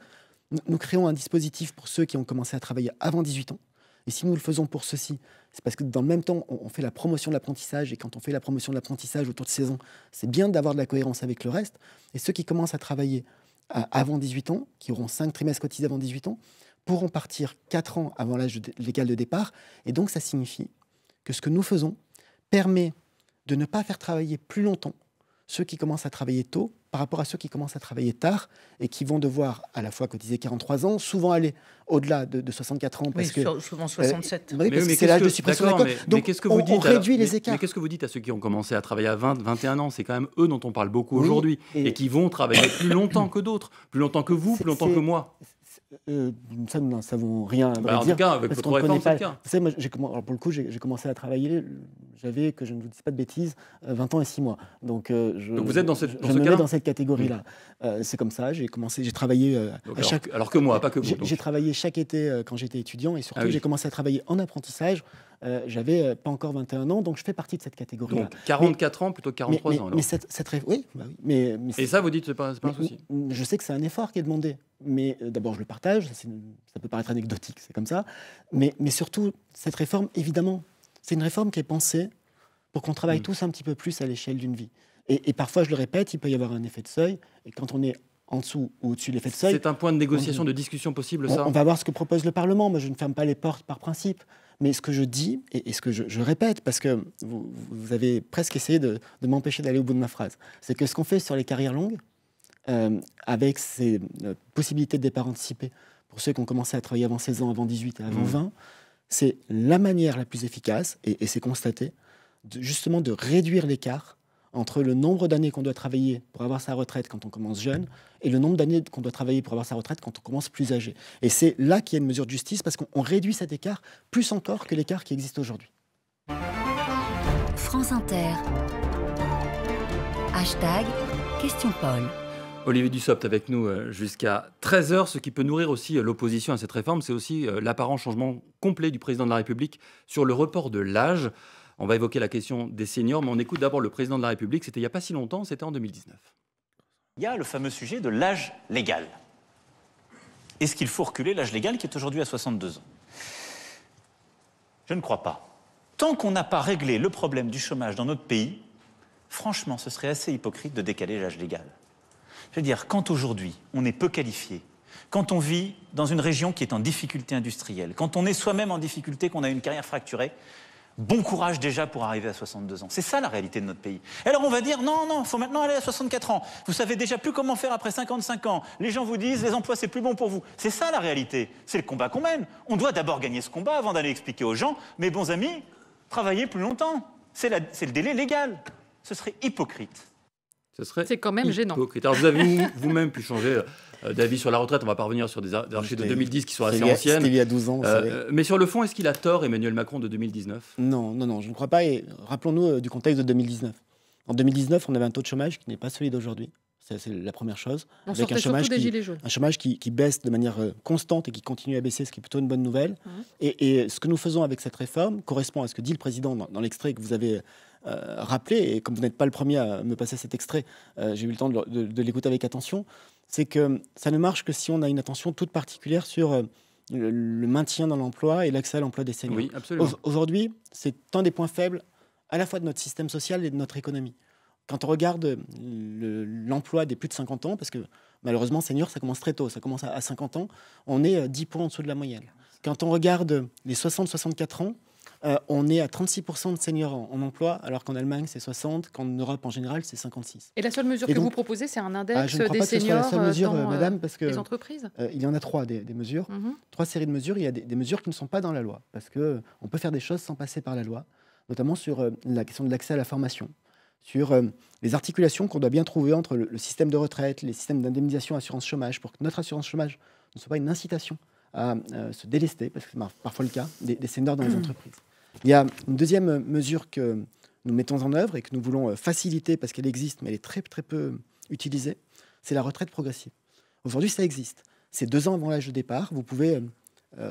nous, nous créons un dispositif pour ceux qui ont commencé à travailler avant 18 ans. Et si nous le faisons pour ceux-ci, c'est parce que dans le même temps, on, fait la promotion de l'apprentissage. Et quand on fait la promotion de l'apprentissage autour de saison, c'est bien d'avoir de la cohérence avec le reste. Et ceux qui commencent à travailler avant 18 ans, qui auront 5 trimestres cotisés avant 18 ans, pourront partir 4 ans avant l'âge légal de départ. Et donc, ça signifie que ce que nous faisons permet de ne pas faire travailler plus longtemps ceux qui commencent à travailler tôt par rapport à ceux qui commencent à travailler tard et qui vont devoir à la fois cotiser 43 ans, souvent aller au-delà de, 64 ans. Parce que, souvent 67. Euh, oui, parce c'est l'âge de suppression de Donc qu'est-ce que vous dites, on réduit les écarts. Mais, qu'est-ce que vous dites à ceux qui ont commencé à travailler à 20, 21 ans C'est quand même eux dont on parle beaucoup aujourd'hui et, qui vont travailler plus longtemps que d'autres, plus longtemps que vous, plus longtemps que moi. Euh, euh, ça, nous n'en savons rien. À bah, dire, avec votre pas, Vous savez, pour le coup, j'ai commencé à travailler, j'avais, que je ne vous dise pas de bêtises, 20 euh, ans et 6 mois. Donc, je, vous êtes dans cette, dans ce dans cette catégorie-là. c'est comme ça, j'ai commencé, j'ai travaillé à chaque... Alors, que moi, pas que vous. J'ai travaillé chaque été quand j'étais étudiant et surtout, ah j'ai commencé à travailler en apprentissage euh, j'avais euh, pas encore 21 ans, donc je fais partie de cette catégorie. Donc 44 ans plutôt que 43 ans. Alors. Mais cette, cette bah oui, mais, et ça vous dites c'est pas, pas un souci. Je sais que c'est un effort qui est demandé, mais euh, d'abord je le partage, ça, peut paraître anecdotique, c'est comme ça, mais, mais surtout cette réforme, évidemment, c'est une réforme qui est pensée pour qu'on travaille mm. tous un petit peu plus à l'échelle d'une vie. Et, parfois, je le répète, il peut y avoir un effet de seuil. Et quand on est en dessous ou au-dessus de l'effet de seuil. C'est un point de négociation, de discussion possible, ça on, va voir ce que propose le Parlement. Moi, je ne ferme pas les portes par principe. Mais ce que je dis, et, ce que je, répète, parce que vous, avez presque essayé de, m'empêcher d'aller au bout de ma phrase, c'est que ce qu'on fait sur les carrières longues, euh, avec ces euh, possibilités de départ anticipé pour ceux qui ont commencé à travailler avant 16 ans, avant 18 et avant 20, mmh. c'est la manière la plus efficace, et, c'est constaté, justement de réduire l'écart entre le nombre d'années qu'on doit travailler pour avoir sa retraite quand on commence jeune et le nombre d'années qu'on doit travailler pour avoir sa retraite quand on commence plus âgé. Et c'est là qu'il y a une mesure de justice parce qu'on réduit cet écart plus encore que l'écart qui existe aujourd'hui. France Inter. Hashtag Question Paul. Olivier Dussopt avec nous euh, jusqu'à 13h. Ce qui peut nourrir aussi euh, l'opposition à cette réforme, c'est aussi euh, l'apparent changement complet du président de la République sur le report de l'âge. On va évoquer la question des seniors, mais on écoute d'abord le président de la République. C'était il n'y a pas si longtemps, c'était en 2019. Il y a le fameux sujet de l'âge légal. Est-ce qu'il faut reculer l'âge légal qui est aujourd'hui à 62 ans Je ne crois pas. Tant qu'on n'a pas réglé le problème du chômage dans notre pays, franchement, ce serait assez hypocrite de décaler l'âge légal. Je veux dire, quand aujourd'hui on est peu qualifié, quand on vit dans une région qui est en difficulté industrielle, quand on est soi-même en difficulté, qu'on a une carrière fracturée, Bon courage déjà pour arriver à 62 ans. C'est ça la réalité de notre pays. alors on va dire non, non, il faut maintenant aller à 64 ans. Vous savez déjà plus comment faire après 55 ans. Les gens vous disent les emplois c'est plus bon pour vous. C'est ça la réalité. C'est le combat qu'on mène. On doit d'abord gagner ce combat avant d'aller expliquer aux gens mes bons amis, travaillez plus longtemps. C'est le délai légal. Ce serait hypocrite. Ce C'est quand même gênant. Alors vous avez vous-même pu changer euh, euh, d'avis sur la retraite. On va pas revenir sur des, archives de 2010 qui sont assez anciennes. anciennes. il y a 12 ans. Euh, mais sur le fond, est-ce qu'il a tort Emmanuel Macron de 2019 Non, non, non, je ne crois pas. Et rappelons-nous euh, du contexte de 2019. En 2019, on avait un taux de chômage qui n'est pas celui d'aujourd'hui. C'est la première chose. avec un chômage, qui, baisse de manière constante et qui continue à baisser, ce qui est plutôt une bonne nouvelle. Et, ce que nous faisons avec cette réforme correspond à ce que dit le président dans, l'extrait que vous avez rappelé. Et comme vous n'êtes pas le premier à me passer cet extrait, j'ai eu le temps de l'écouter avec attention c'est que ça ne marche que si on a une attention toute particulière sur euh, le, maintien dans l'emploi et l'accès à l'emploi des seniors. Aujourd'hui, c'est un des points faibles à la fois de notre système social et de notre économie. Quand on regarde euh, l'emploi des plus de 50 ans, parce que malheureusement, seniors, ça commence très tôt, ça commence à, à 50 ans, on est 10 euh, points en dessous de la moyenne. Quand on regarde les 60-64 ans, euh, on est à 36% de seniors en, emploi, alors qu'en Allemagne, c'est 60, qu'en Europe en général, c'est 56. Et la seule mesure que vous proposez, c'est un index ah, je seniors seule mesure, euh, euh, madame, parce que, les entreprises Il y en a trois, des, mesures. Mhm. Trois séries de mesures. Il y a des, mesures qui ne sont pas dans la loi, parce qu'on peut faire des choses sans passer par la loi, notamment sur la question de l'accès à la formation sur les articulations qu'on doit bien trouver entre le, système de retraite, les systèmes d'indemnisation assurance chômage, pour que notre assurance chômage ne soit pas une incitation à euh, se délester, parce que c'est parfois le cas, des, des seniors dans les mmh. entreprises. Il y a une deuxième euh, mesure que nous mettons en œuvre et que nous voulons euh, faciliter parce qu'elle existe, mais elle est très, très peu utilisée, c'est la retraite progressive. Aujourd'hui, ça existe. C'est deux ans avant l'âge de départ. Vous pouvez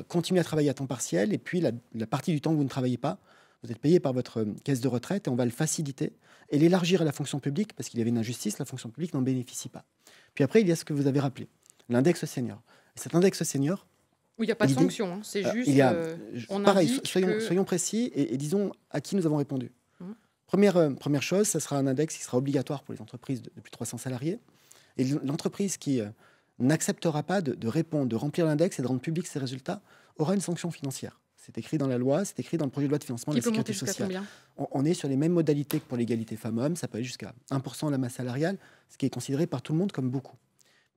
continuer à travailler à temps partiel et puis la, partie du temps où vous ne travaillez pas, vous êtes payé par votre caisse de retraite et on va le faciliter et l'élargir à la fonction publique parce qu'il y avait une injustice, la fonction publique n'en bénéficie pas. Puis après, il y a ce que vous avez rappelé, l'index senior. cet index senior, il n'y a pas de sanction, hein. c'est euh, juste. Il pareil, soyons, soyons, précis et, disons à qui nous avons répondu. Hum. Première, euh, première chose, ça sera un index qui sera obligatoire pour les entreprises de, plus de 300 salariés. Et l'entreprise qui euh, n'acceptera pas de, répondre, de remplir l'index et de rendre public ses résultats aura une sanction financière. C'est écrit dans la loi, c'est écrit dans le projet de loi de financement de la sécurité sociale. On, on, est sur les mêmes modalités que pour l'égalité femmes-hommes. Ça peut aller jusqu'à 1% de la masse salariale, ce qui est considéré par tout le monde comme beaucoup.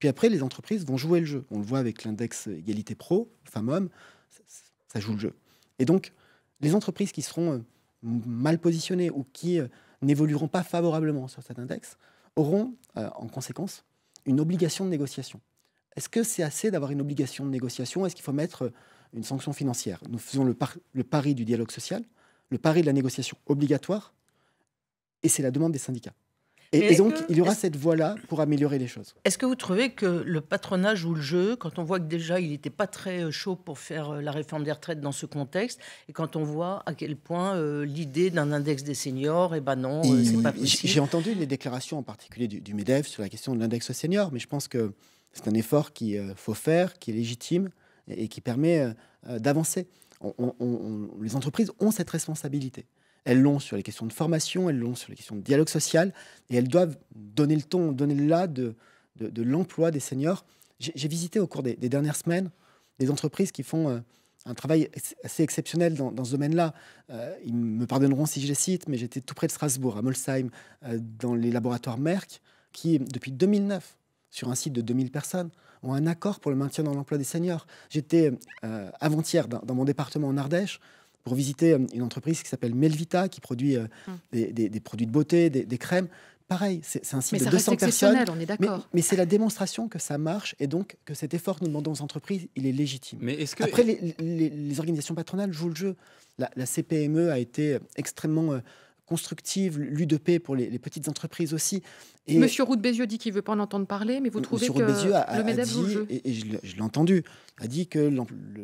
Puis après, les entreprises vont jouer le jeu. On le voit avec l'index égalité pro, femmes-hommes, ça joue le jeu. Et donc, les entreprises qui seront euh, mal positionnées ou qui euh, n'évolueront pas favorablement sur cet index auront euh, en conséquence une obligation de négociation. Est-ce que c'est assez d'avoir une obligation de négociation Est-ce qu'il faut mettre une sanction financière Nous faisons le, pari du dialogue social, le pari de la négociation obligatoire, et c'est la demande des syndicats. Et, donc, il y aura cette voie-là pour améliorer les choses. Est-ce que vous trouvez que le patronage ou le jeu, quand on voit que déjà il n'était pas très euh, chaud pour faire euh, la réforme des retraites dans ce contexte, et quand on voit à quel point euh, l'idée d'un index des seniors, eh ben non, c'est pas possible. J'ai entendu les déclarations en particulier du, MEDEF sur la question de l'index aux seniors, mais je pense que c'est un effort qu'il faut faire, qui est légitime et, qui permet d'avancer. les entreprises ont cette responsabilité. Elles l'ont sur les questions de formation, elles l'ont sur les questions de dialogue social, et elles doivent donner le ton, donner le là de, l'emploi des seniors. J'ai visité au cours des, dernières semaines des entreprises qui font euh, un travail assez exceptionnel dans, ce domaine-là. Euh, ils me pardonneront si je les cite, mais j'étais tout près de Strasbourg, à Molsheim, euh, dans les laboratoires Merck, qui, depuis 2009, sur un site de 2000 personnes, ont un accord pour le maintien dans l'emploi des seniors. J'étais avant-hier dans, mon département en Ardèche, pour visiter euh, une entreprise qui s'appelle Melvita, qui produit euh, hum. des, produits de beauté, des, crèmes. Pareil, c'est un site de 200 personnes. Mais, c'est la démonstration que ça marche et donc que cet effort que nous demandons aux entreprises, il est légitime. Après, les, organisations patronales jouent le jeu. La, CPME a été extrêmement euh, constructive, l'U pour les, petites entreprises aussi. Et Monsieur Roux de Bézieux dit qu'il ne veut pas en entendre parler, mais vous trouvez que le MEDEF a dit, et, je, l'ai entendu, a dit que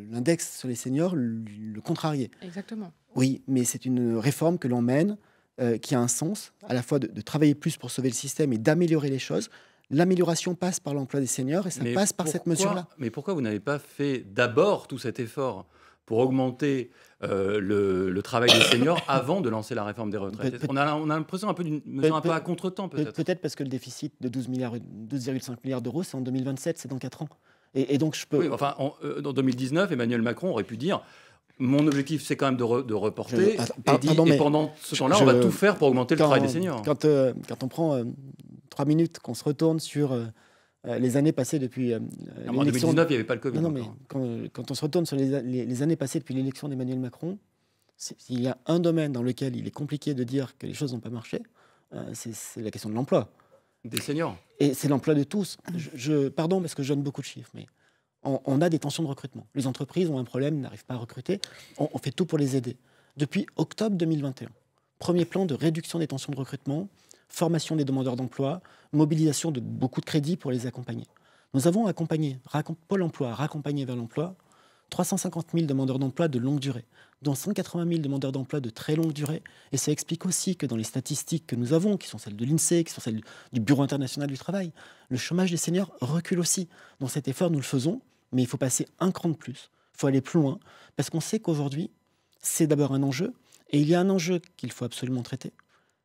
l'index sur les seniors le contrariait. Exactement. Oui, mais c'est une réforme que l'on mène, euh, qui a un sens, à la fois de, travailler plus pour sauver le système et d'améliorer les choses. L'amélioration passe par l'emploi des seniors et ça passe par cette mesure-là. Mais pourquoi vous n'avez pas fait d'abord tout cet effort pour augmenter euh, le, travail des seniors *coughs* avant de lancer la réforme des retraites. on a, on l'impression un peu d'une mesure un peu à contre-temps peut-être. Peut-être parce que le déficit de 12,5 milliards, milliards d'euros, c'est en 2027, c'est dans 4 ans. Et, donc je peux... Oui, enfin, en, 2019, euh, Emmanuel Macron aurait pu dire... Mon objectif, c'est quand même de, reporter. Ah, et, pendant ce temps-là, on va tout faire pour augmenter le travail des seniors. Quand, euh, quand on prend trois minutes, qu'on se retourne sur euh, les années passées depuis. Euh, euh, il n'y avait pas le Covid. quand, on se retourne sur les, années passées depuis l'élection d'Emmanuel Macron, s'il y a un domaine dans lequel il est compliqué de dire que les choses n'ont pas marché, c'est la question de l'emploi. Des seniors. Et c'est l'emploi de tous. Je, pardon parce que je donne beaucoup de chiffres, mais on, a des tensions de recrutement. Les entreprises ont un problème, n'arrivent pas à recruter. on fait tout pour les aider. Depuis octobre 2021, premier plan de réduction des tensions de recrutement, formation des demandeurs d'emploi, mobilisation de beaucoup de crédits pour les accompagner. Nous avons accompagné, Pôle emploi, raccompagné vers l'emploi, 350 000 demandeurs d'emploi de longue durée, dont 180 000 demandeurs d'emploi de très longue durée. Et ça explique aussi que dans les statistiques que nous avons, qui sont celles de l'INSEE, qui sont celles du Bureau international du travail, le chômage des seniors recule aussi. Dans cet effort, nous le faisons, mais il faut passer un cran de plus, il faut aller plus loin, parce qu'on sait qu'aujourd'hui, c'est d'abord un enjeu, et il y a un enjeu qu'il faut absolument traiter,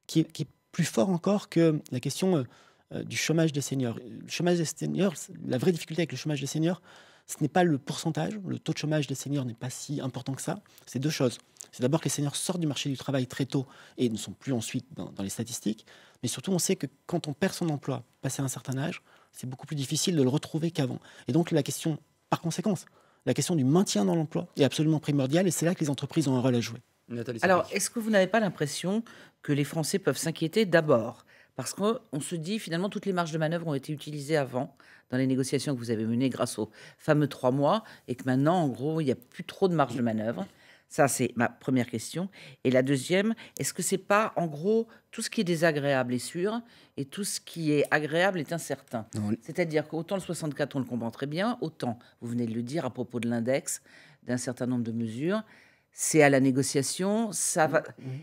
qui, qui plus fort encore que la question euh, euh, du chômage des seniors. Le chômage des seniors, la vraie difficulté avec le chômage des seniors, ce n'est pas le pourcentage, le taux de chômage des seniors n'est pas si important que ça. C'est deux choses. C'est d'abord que les seniors sortent du marché du travail très tôt et ne sont plus ensuite dans, les statistiques. Mais surtout, on sait que quand on perd son emploi, passé un certain âge, c'est beaucoup plus difficile de le retrouver qu'avant. Et donc la question, par conséquence, la question du maintien dans l'emploi est absolument primordiale et c'est là que les entreprises ont un rôle à jouer. Alors, est-ce que vous n'avez pas l'impression que les Français peuvent s'inquiéter d'abord parce qu'on se dit finalement toutes les marges de manœuvre ont été utilisées avant dans les négociations que vous avez menées grâce aux fameux trois mois et que maintenant en gros il n'y a plus trop de marges de manœuvre. Ça c'est ma première question. Et la deuxième, est-ce que c'est pas en gros tout ce qui est désagréable est sûr et tout ce qui est agréable est incertain. C'est-à-dire qu'autant le 64 on le comprend très bien, autant vous venez de le dire à propos de l'index d'un certain nombre de mesures, c'est à la négociation. Mm, mm.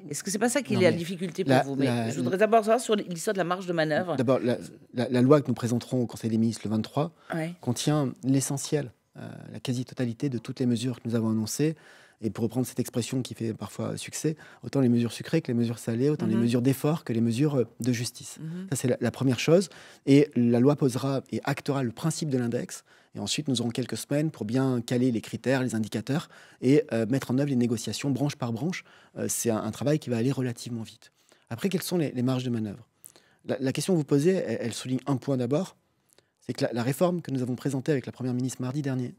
Est-ce que c'est pas ça qui est la difficulté pour vous Je voudrais d'abord savoir sur l'histoire de la marge de manœuvre. D'abord, la, loi que nous présenterons au Conseil des ministres le 23 contient l'essentiel, euh, la quasi-totalité de toutes les mesures que nous avons annoncées. Et pour reprendre cette expression qui fait parfois succès, autant les mesures sucrées que les mesures salées, autant les mhm. mesures d'effort que les mesures euh, de justice. Mhm. Ça, c'est la, première chose. Et la loi posera et actera le principe de l'index. Et ensuite, nous aurons quelques semaines pour bien caler les critères, les indicateurs et euh, mettre en œuvre les négociations branche par branche. Euh, c'est un, travail qui va aller relativement vite. Après, quelles sont les, marges de manœuvre la, question que vous posez, elle, souligne un point d'abord, c'est que la, la réforme que nous avons présentée avec la Première ministre mardi dernier,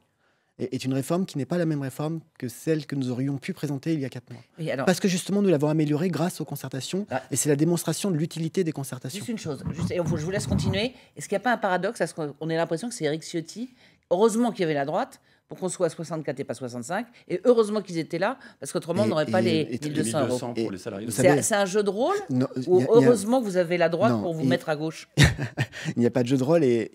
est une réforme qui n'est pas la même réforme que celle que nous aurions pu présenter il y a quatre mois. alors... Parce que justement, nous l'avons améliorée grâce aux concertations, ah. et c'est la démonstration de l'utilité des concertations. Juste une chose, et je vous laisse continuer. Est-ce qu'il n'y a pas un paradoxe ce qu'on a l'impression que c'est Eric Ciotti, heureusement qu'il y avait la droite, pour qu'on soit à 64 et pas 65. Et heureusement qu'ils étaient là, parce qu'autrement, on n'aurait pas les 1200 euros. C'est un jeu de rôle ou heureusement que vous avez la droite pour vous mettre à gauche *laughs* Il n'y a pas de jeu de rôle et,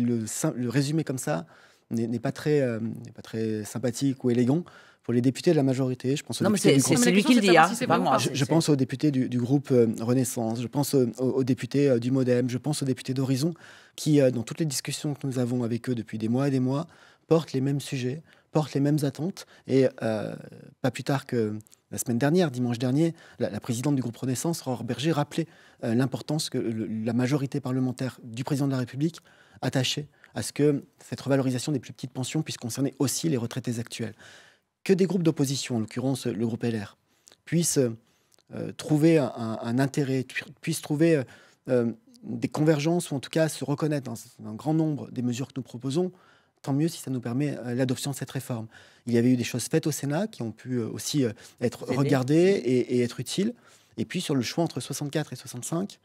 le, le comme ça, n'est pas, très, euh, pas très sympathique ou élégant pour les députés de la majorité. Je pense aux non, c'est qui dit. Hein. Je, pense aux députés du, groupe euh, Renaissance, je pense aux, députés euh, du Modem, je pense aux députés d'Horizon, qui, dans toutes les discussions que nous avons avec eux depuis des mois et des mois, portent les mêmes sujets, portent les mêmes attentes. Et pas plus tard que la semaine dernière, dimanche dernier, la, présidente du groupe Renaissance, Aurore Berger, rappelait l'importance que la majorité parlementaire du président de la République attachait à ce que cette revalorisation des plus petites pensions puisse concerner aussi les retraités actuels. Que des groupes d'opposition, en l'occurrence euh, le groupe LR, euh, euh, puissent trouver un, intérêt, puissent trouver des convergences, ou en tout cas se reconnaître dans un grand nombre des mesures que nous proposons, tant mieux si ça nous permet l'adoption de cette réforme. Il y avait eu des choses faites au Sénat qui ont pu aussi être regardées et, et, être utiles. Et puis sur le choix entre 64 et 65,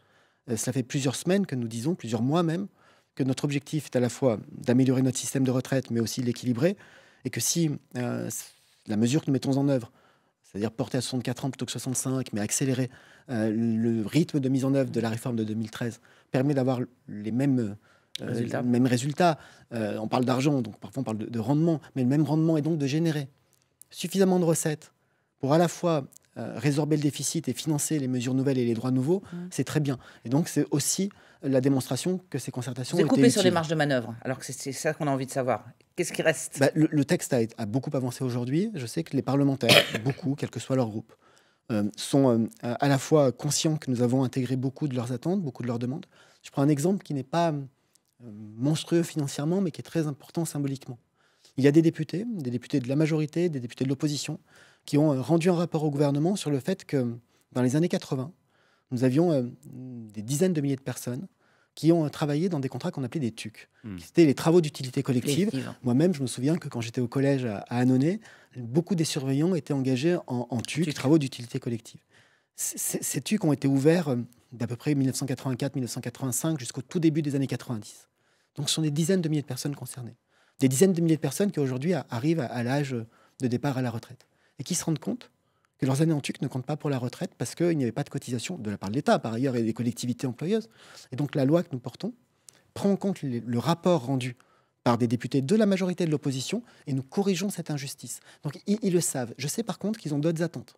cela fait plusieurs semaines que nous disons, plusieurs mois même, que notre objectif est à la fois d'améliorer notre système de retraite, mais aussi de l'équilibrer, et que si euh, la mesure que nous mettons en œuvre, c'est-à-dire porter à 64 ans plutôt que 65, mais accélérer euh, le rythme de mise en œuvre de la réforme de 2013, permet d'avoir les mêmes euh, résultats. mêmes résultats. on parle d'argent, donc parfois on parle de, rendement, mais le même rendement est donc de générer suffisamment de recettes pour à la fois résorber le déficit et financer les mesures nouvelles et les droits nouveaux, mmh. c'est très bien. Et donc c'est aussi la démonstration que ces concertations. Vous C'est coupé sur les marges de manœuvre, alors que c'est ça qu'on a envie de savoir. Qu'est-ce qui reste bah, le, texte a, beaucoup avancé aujourd'hui. Je sais que les parlementaires, *coughs* beaucoup, quel que soit leur groupe, euh, sont euh, à la fois conscients que nous avons intégré beaucoup de leurs attentes, beaucoup de leurs demandes. Je prends un exemple qui n'est pas euh, monstrueux financièrement, mais qui est très important symboliquement. Il y a des députés, des députés de la majorité, des députés de l'opposition, qui ont rendu un rapport au gouvernement sur le fait que dans les années 80, nous avions euh, des dizaines de milliers de personnes qui ont euh, travaillé dans des contrats qu'on appelait des TUC. C'était hmm. les travaux d'utilité collective. Hein. Moi-même, je me souviens que quand j'étais au collège à, Annonay, beaucoup des surveillants étaient engagés en, TUC, travaux d'utilité collective. ces TUC ont été ouverts euh, d'à peu près 1984-1985 jusqu'au tout début des années 90. Donc ce sont des dizaines de milliers de personnes concernées. Des dizaines de milliers de personnes qui aujourd'hui arrivent à l'âge de départ à la retraite et qui se rendent compte et leurs années en ne comptent pas pour la retraite parce qu'il n'y avait pas de cotisation de la part de l'État, par ailleurs, et des collectivités employeuses. Et donc la loi que nous portons prend en compte le rapport rendu par des députés de la majorité de l'opposition et nous corrigeons cette injustice. Donc ils, le savent. Je sais par contre qu'ils ont d'autres attentes.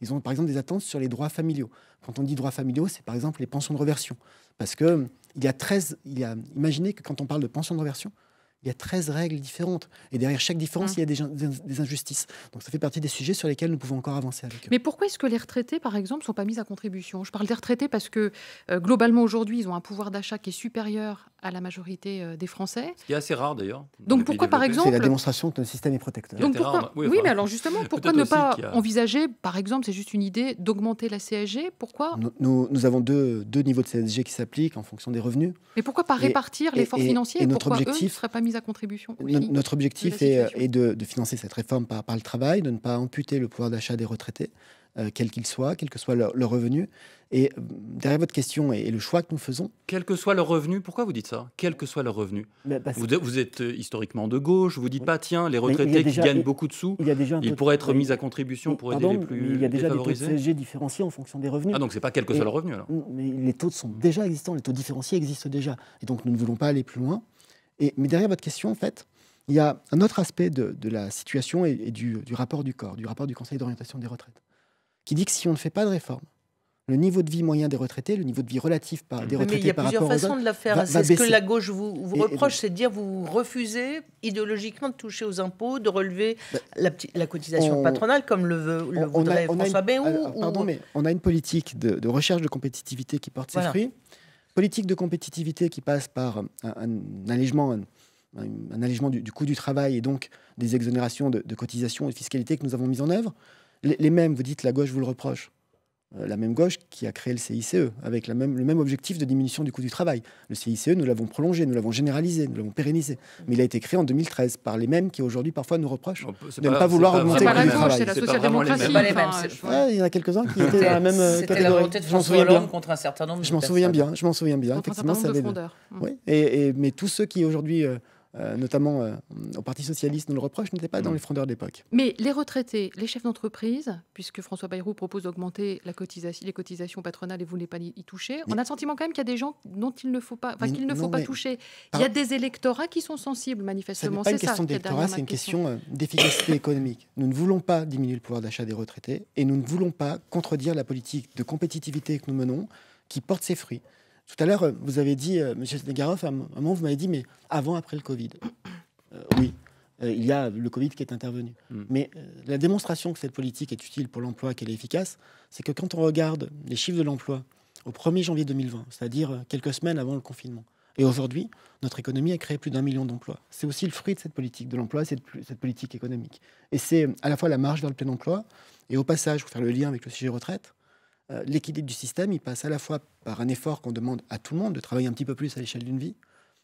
Ils ont par exemple des attentes sur les droits familiaux. Quand on dit droits familiaux, c'est par exemple les pensions de reversion. Parce que il y a 13, il y a, imaginez que quand on parle de pension de reversion, il y a 13 règles différentes. Et derrière chaque différence, mmh. il y a des, injustices. Donc ça fait partie des sujets sur lesquels nous pouvons encore avancer avec eux. Mais pourquoi est-ce que les retraités, par exemple, ne sont pas mis à contribution Je parle des retraités parce que euh, globalement, aujourd'hui, ils ont un pouvoir d'achat qui est supérieur à la majorité euh, des Français. Ce qui est assez rare d'ailleurs. Donc pourquoi par exemple... C'est la démonstration que notre système est protecteur. Donc, oui, mais alors justement, *laughs* pourquoi ne pas envisager, par exemple, c'est juste une idée, d'augmenter la CSG Pourquoi nous, nous, avons deux, deux niveaux de CSG qui s'appliquent en fonction des revenus. Mais pourquoi pas répartir l'effort financier et notre pourquoi objectif, eux ne seraient pas mis à contribution Notre objectif est, de, financer cette réforme par, par le travail, de ne pas amputer le pouvoir d'achat des retraités euh, quel qu'il soit, quel que soit leur, revenu. Et euh, derrière votre question et, le choix que nous faisons. Quel que soit leur revenu, pourquoi vous dites ça Quel que soit leur revenu vous, êtes euh, historiquement de gauche, vous dites pas, tiens, les retraités qui gagnent beaucoup de sous, ils pourraient être mis à contribution pour aider les plus Il y a déjà des taux CSG différenciés en fonction des revenus. Ah, donc c'est pas quel que soit leur revenu alors mais Les taux sont déjà existants, les taux différenciés existent déjà. Et donc nous ne voulons pas aller plus loin. Et, mais derrière votre question, en fait, il y a un autre aspect de, la situation et, du, rapport du corps, du rapport du Conseil d'orientation des retraites qui dit que si on ne fait pas de réforme, le niveau de vie moyen des retraités, le niveau de vie relatif par, des retraités par rapport aux autres. Il y a plusieurs façons de la faire. C'est ce que la gauche vous, reproche, c'est de dire vous refusez idéologiquement de toucher aux impôts, de relever bah, la, cotisation patronale comme le, veut, le voudrait François Bayrou. Pardon, mais on a une politique de, recherche de compétitivité qui porte ses fruits. Politique de compétitivité qui passe par un, allègement, un, du, coût du travail et donc des exonérations de, de cotisations et de fiscalité que nous avons mises en œuvre les, mêmes, vous dites la gauche vous le reproche. Euh, la même gauche qui a créé le CICE, avec la même, le même objectif de diminution du coût du travail. Le CICE, nous l'avons prolongé, nous l'avons généralisé, nous l'avons pérennisé. Mais il a été créé en 2013 par les mêmes qui aujourd'hui parfois nous reprochent de ne pas, vouloir augmenter le coût du travail. C'est la social-démocratie. il y en a quelques-uns qui étaient dans la même euh, catégorie. la volonté de François Hollande contre un certain nombre de Je m'en souviens bien, je m'en souviens bien. Et Oui, mais tous ceux qui aujourd'hui euh, euh, notamment euh, au Parti Socialiste, nous le reproche, n'était pas dans mm. les frondeurs d'époque. Mais les retraités, les chefs d'entreprise, puisque François Bayrou propose d'augmenter les cotisations patronales et vous n'êtes pas y toucher, on a le sentiment quand même qu'il y a des gens dont il ne faut pas, qu'il ne faut pas toucher. Il y a des électorats qui sont sensibles, manifestement. C'est une question d'électorat, c'est une question euh, d'efficacité économique. Nous ne voulons pas diminuer le pouvoir d'achat des retraités et nous ne voulons pas contredire la politique de compétitivité que nous menons qui porte ses fruits. Tout à l'heure, euh, vous avez dit, M. Euh, Monsieur Sénégaroff, à un moment, vous m'avez dit, mais avant, après le Covid. Euh, oui, il y a le Covid qui est intervenu. Hmm. Mais la démonstration que cette politique est utile pour l'emploi, qu'elle est efficace, c'est que quand on regarde les chiffres de l'emploi au 1er janvier 2020, c'est-à-dire quelques semaines avant le confinement, et aujourd'hui, notre économie a créé plus d'un million d'emplois. C'est aussi le fruit de cette politique de l'emploi, cette, cette politique économique. Et c'est à la fois la marge vers le plein emploi, et au passage, pour faire le lien avec le sujet retraite, euh, l'équilibre du système, il passe à la fois par un effort qu'on demande à tout le monde de travailler un petit peu plus à l'échelle d'une vie,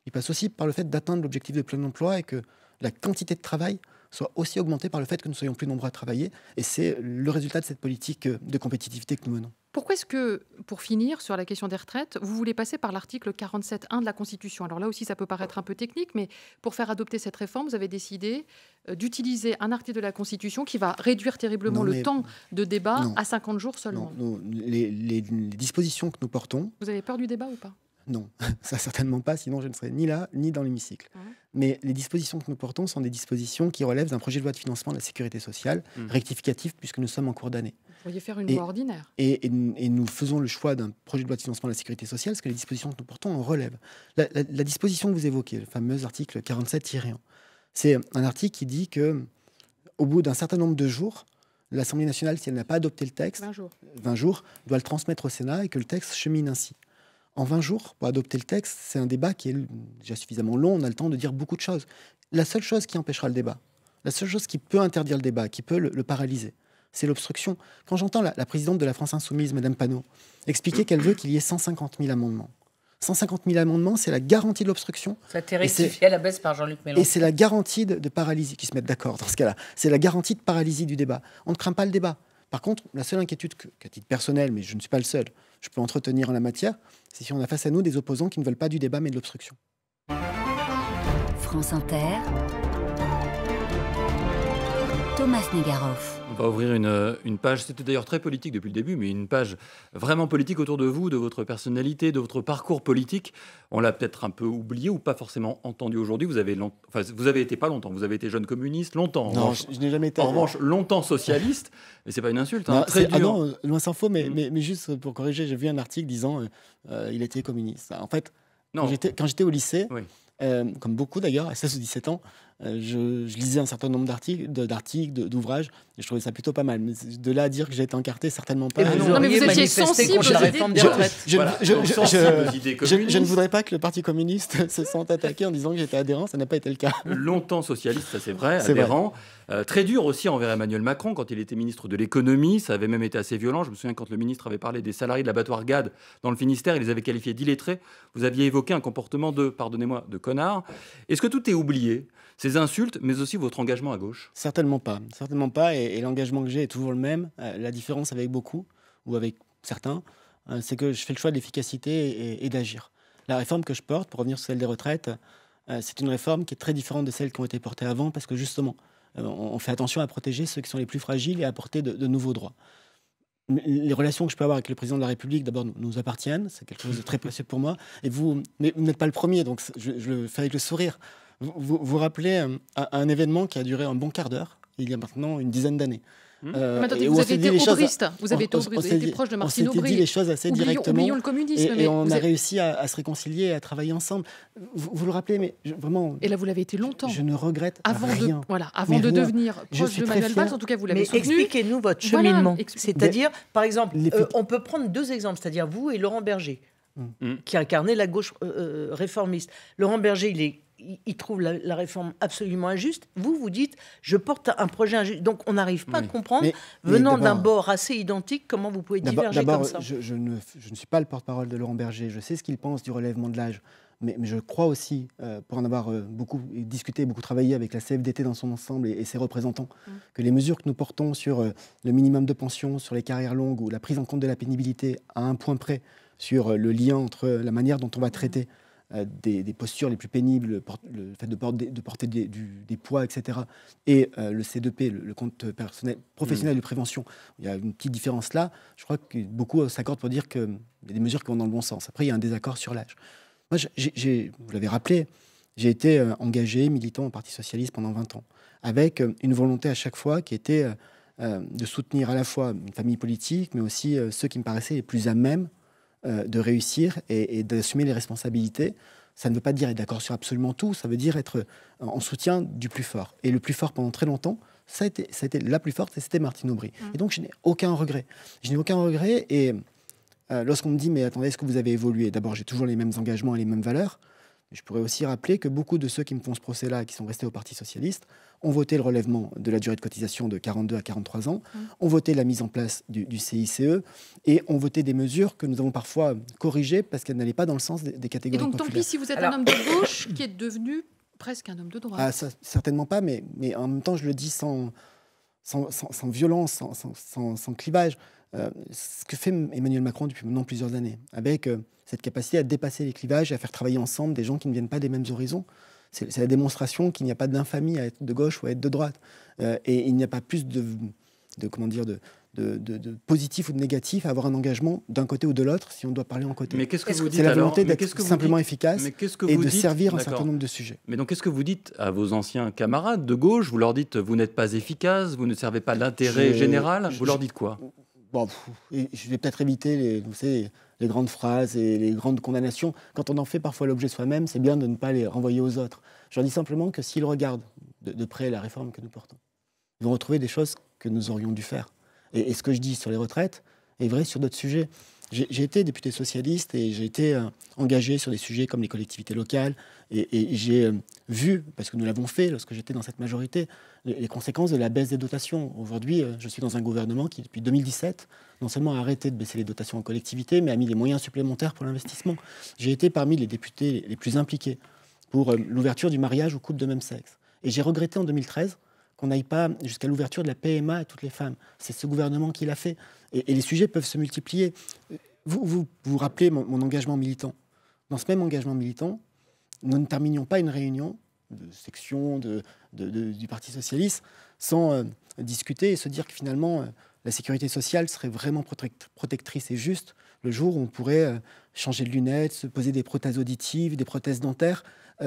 il passe aussi par le fait d'atteindre l'objectif de plein emploi et que la quantité de travail soit aussi augmenté par le fait que nous soyons plus nombreux à travailler. Et c'est le résultat de cette politique euh, de compétitivité que nous menons. Pourquoi est-ce que, pour finir sur la question des retraites, vous voulez passer par l'article 47.1 de la Constitution Alors là aussi, ça peut paraître un peu technique, mais pour faire adopter cette réforme, vous avez décidé euh, d'utiliser un article de la Constitution qui va réduire terriblement le temps de débat à 50 jours seulement. les dispositions que nous portons. Vous avez peur du débat ou pas non, *laughs* ça certainement pas, sinon je ne serais ni là, ni dans l'hémicycle. Mais les dispositions que nous portons sont des dispositions qui relèvent d'un projet de loi de financement de la sécurité sociale, mmh. rectificatif, puisque nous sommes en cours d'année. Vous pourriez faire une loi ordinaire. Et, nous faisons le choix d'un projet de loi de financement de la sécurité sociale, ce que les dispositions que nous portons en relèvent. La, disposition que vous évoquez, le fameux article 47-1, c'est un article qui dit que, au bout d'un certain nombre de jours, l'Assemblée nationale, si elle n'a pas adopté le texte, 20 jours, doit le transmettre au Sénat et que le texte chemine ainsi. En 20 jours, pour adopter le texte, c'est un débat qui est déjà suffisamment long, on a le temps de dire beaucoup de choses. La seule chose qui empêchera le débat, la seule chose qui peut interdire le débat, qui peut le, paralyser, c'est l'obstruction. Quand j'entends la, présidente de la France Insoumise, Madame Panot, expliquer qu'elle veut qu'il y ait 150 000 amendements. 150 000 amendements, c'est la garantie de l'obstruction. Ça a été à la baisse par Jean-Luc Mélenchon. Et c'est la garantie de, de paralysie, qui se mettent d'accord dans ce cas-là. C'est la garantie de paralysie du débat. On ne craint pas le débat. Par contre, la seule inquiétude que, qu'à titre personnel, mais je ne suis pas le seul, je peux entretenir en la matière, c'est si on a face à nous des opposants qui ne veulent pas du débat mais de l'obstruction. France Inter. Thomas Negaroff. On va ouvrir une, page, c'était d'ailleurs très politique depuis le début, mais une page vraiment politique autour de vous, de votre personnalité, de votre parcours politique. On l'a peut-être un peu oublié ou pas forcément entendu aujourd'hui. Vous avez, vous avez été pas longtemps, vous avez été jeune communiste, longtemps. Non, je, n'ai jamais été. revanche, longtemps socialiste, *laughs* mais c'est pas une insulte. Hein. Non, ah non, loin s'en faut, mm. mais, mais, juste pour corriger, j'ai vu un article disant euh, il était communiste. En fait, non. quand j'étais au lycée, euh, comme beaucoup d'ailleurs, à 16 ou 17 ans, euh, je, lisais un certain nombre d'articles, d'ouvrages, et je trouvais ça plutôt pas mal. Mais de là à dire que j'ai été encarté, certainement pas. non, mais vous étiez sensible aux idées des retraites. Je ne voudrais pas que le Parti communiste *laughs* se sente attaqué en disant que j'étais adhérent, ça n'a pas été le cas. Longtemps socialiste, ça c'est vrai, adhérent. Euh, très dur aussi envers Emmanuel Macron quand il était ministre de l'économie. Ça avait même été assez violent. Je me souviens quand le ministre avait parlé des salariés de l'abattoir GAD dans le Finistère, il les avait qualifiés d'illettrés. Vous aviez évoqué un comportement de, pardonnez-moi, de connard. Est-ce que tout est oublié Ces insultes, mais aussi votre engagement à gauche Certainement pas. Certainement pas. Et, l'engagement que j'ai est toujours le même. Euh, la différence avec beaucoup, ou avec certains, euh, c'est que je fais le choix de l'efficacité et, et d'agir. La réforme que je porte, pour revenir sur celle des retraites, c'est une réforme qui est très différente de celles qui ont été portées avant parce que justement, euh, on fait attention à protéger ceux qui sont les plus fragiles et à apporter de, nouveaux droits les relations que je peux avoir avec le président de la République, d'abord, nous, appartiennent. C'est quelque chose de très précieux pour moi. Et vous, vous n'êtes pas le premier, donc je, le fais avec le sourire. Vous vous, rappelez euh, un événement qui a duré un bon quart d'heure, il y a maintenant une dizaine d'années. Hmm. Euh, vous, avez été vous avez proche de Martine Aubry. On dit les choses assez directement. Et, on a réussi à, se réconcilier, à travailler ensemble. Vous, vous le rappelez, mais vraiment... Et là, vous l'avez été longtemps. Je ne regrette avant rien. De, voilà, avant de devenir proche de Manuel Valls, en tout cas, vous l'avez soutenu. expliquez-nous votre cheminement. c'est-à-dire, par exemple, euh, on peut prendre deux exemples, c'est-à-dire vous et Laurent Berger, hmm. qui incarnait la gauche euh, réformiste. Laurent Berger, il est ils trouvent la, réforme absolument injuste. Vous, vous dites, je porte un projet injuste. Donc, on n'arrive pas à comprendre, venant d'un bord assez identique, comment vous pouvez diverger comme ça. Je, je, ne, ne suis pas le porte-parole de Laurent Berger. Je sais ce qu'il pense du relèvement de l'âge. Mais, je crois aussi, euh, pour en avoir euh, beaucoup discuté, beaucoup travaillé avec la CFDT dans son ensemble et, ses représentants, hum. que les mesures que nous portons sur euh, le minimum de pension, sur les carrières longues ou la prise en compte de la pénibilité à un point près, sur le lien entre la manière dont on va traiter euh, des, postures les plus pénibles, le fait de porter, de porter des, poids, etc. Et euh, le C2P, le, compte personnel, professionnel mm. de prévention, il y a une petite différence là. Je crois que beaucoup s'accordent pour dire qu'il hum, y a des mesures qui vont dans le bon sens. Après, il y a un désaccord sur l'âge. Moi, j'ai, vous l'avez rappelé, j'ai été euh, engagé, militant au Parti socialiste pendant 20 ans, avec hum, une volonté à chaque fois qui était de soutenir à la fois une famille politique, mais aussi ceux qui me paraissaient les plus à même euh, de réussir et, d'assumer les responsabilités. Ça ne veut pas dire être d'accord sur absolument tout, ça veut dire être euh, en soutien du plus fort. Et le plus fort pendant très longtemps, ça a été, ça a été la plus forte et c'était Martine Aubry. Mmh. Et donc je n'ai aucun regret. Je n'ai aucun regret et euh, lorsqu'on me dit mais attendez, est-ce que vous avez évolué D'abord, j'ai toujours les mêmes engagements et les mêmes valeurs. Je pourrais aussi rappeler que beaucoup de ceux qui me font ce procès-là, qui sont restés au Parti socialiste, ont voté le relèvement de la durée de cotisation de 42 à 43 ans, mmh. ont voté la mise en place du, CICE et ont voté des mesures que nous avons parfois corrigées parce qu'elles n'allaient pas dans le sens des, catégories. Et donc tant pis si vous êtes un homme de gauche qui est devenu presque un homme de droite. Ah, certainement pas, mais, mais en même temps, je le dis sans, sans, sans, sans violence, sans, sans clivage. Euh, ce que fait Emmanuel Macron depuis maintenant plusieurs années, avec euh, cette capacité à dépasser les clivages et à faire travailler ensemble des gens qui ne viennent pas des mêmes horizons. C'est la démonstration qu'il n'y a pas d'infamie à être de gauche ou à être de droite. Euh, et il n'y a pas plus de, comment dire, de, positif ou de négatif à avoir un engagement d'un côté ou de l'autre si on doit parler en côté. Mais qu'est-ce que vous dites C'est la volonté d'être simplement efficace et de servir un certain nombre de sujets. Mais donc qu'est-ce que vous dites à vos anciens camarades de gauche Vous leur dites vous n'êtes pas efficace, vous ne servez pas l'intérêt général. Vous leur dites quoi bon, je vais peut-être éviter les, les grandes phrases et les grandes condamnations. Quand on en fait parfois l'objet soi-même, c'est bien de ne pas les renvoyer aux autres. Je dis simplement que s'ils regardent de, près la réforme que nous portons, ils vont retrouver des choses que nous aurions dû faire. et ce que je dis sur les retraites est vrai sur d'autres sujets. J'ai été député socialiste et j'ai été euh, engagé sur des sujets comme les collectivités locales. Et, j'ai euh, vu, parce que nous l'avons fait lorsque j'étais dans cette majorité, les conséquences de la baisse des dotations. Aujourd'hui, euh, je suis dans un gouvernement qui, depuis 2017, non seulement a arrêté de baisser les dotations en collectivités, mais a mis les moyens supplémentaires pour l'investissement. J'ai été parmi les députés les plus impliqués pour l'ouverture du mariage aux couples de même sexe. Et j'ai regretté en 2013 on n'aille pas jusqu'à l'ouverture de la PMA à toutes les femmes. C'est ce gouvernement qui l'a fait. Et, les sujets peuvent se multiplier. Vous vous, rappelez mon, engagement militant. Dans ce même engagement militant, nous ne terminions pas une réunion de section du Parti socialiste sans euh, discuter et se dire que finalement, euh, la sécurité sociale serait vraiment protectrice et juste le jour où on pourrait euh, changer de lunettes, se poser des prothèses auditives, des prothèses dentaires,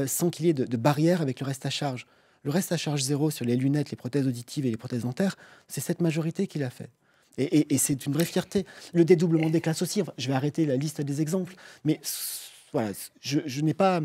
sans qu'il y ait de, barrière avec le reste à charge. Le reste à charge zéro sur les lunettes, les prothèses auditives et les prothèses dentaires, c'est cette majorité qui l'a fait. Et, c'est une vraie fierté. Le dédoublement des classes aussi, je vais arrêter la liste des exemples, mais je, n'ai pas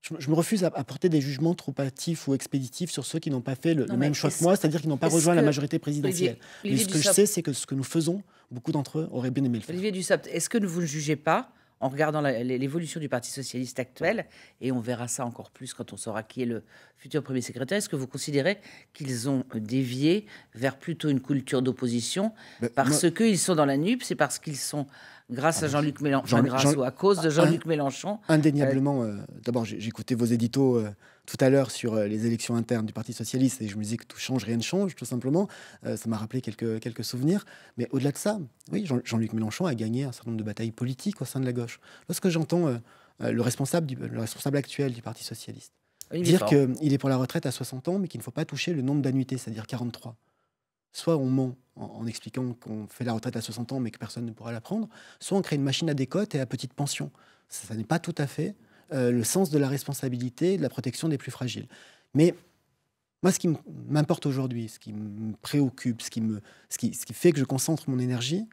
je, me refuse à, porter des jugements trop hâtifs ou expéditifs sur ceux qui n'ont pas fait le, même choix que moi, c'est-à-dire qui n'ont pas rejoint la majorité présidentielle. mais ce que je sais, c'est que ce que nous faisons, beaucoup d'entre eux auraient bien aimé le faire. Olivier Dussopt, est-ce que vous ne jugez pas en regardant l'évolution du Parti socialiste actuel, et on verra ça encore plus quand on saura qui est le futur Premier secrétaire, est-ce que vous considérez qu'ils ont dévié vers plutôt une culture d'opposition parce qu'ils sont dans la NUP, c'est parce qu'ils sont grâce à Jean-Luc Mélenchon, ou à cause de Jean-Luc Mélenchon. Indéniablement, euh, d'abord, j'ai écouté vos éditos euh, tout à l'heure sur euh, les élections internes du Parti Socialiste et je me disais que tout change, rien ne change, tout simplement. ça m'a rappelé quelques, souvenirs. Mais au-delà de ça, oui, Jean-Luc Mélenchon a gagné un certain nombre de batailles politiques au sein de la gauche. Lorsque j'entends le, responsable actuel du Parti Socialiste dire qu'il est pour la retraite à 60 ans, mais qu'il ne faut pas toucher le nombre d'annuités, c'est-à-dire 43. Soit on ment en, expliquant qu'on fait la retraite à 60 ans mais que personne ne pourra la prendre, soit on crée une machine à décote et à petite pension. Ça, n'est pas tout à fait euh, le sens de la responsabilité de la protection des plus fragiles. Mais moi, ce qui m'importe aujourd'hui, ce qui me préoccupe, ce qui, me, ce, qui, fait que je concentre mon énergie,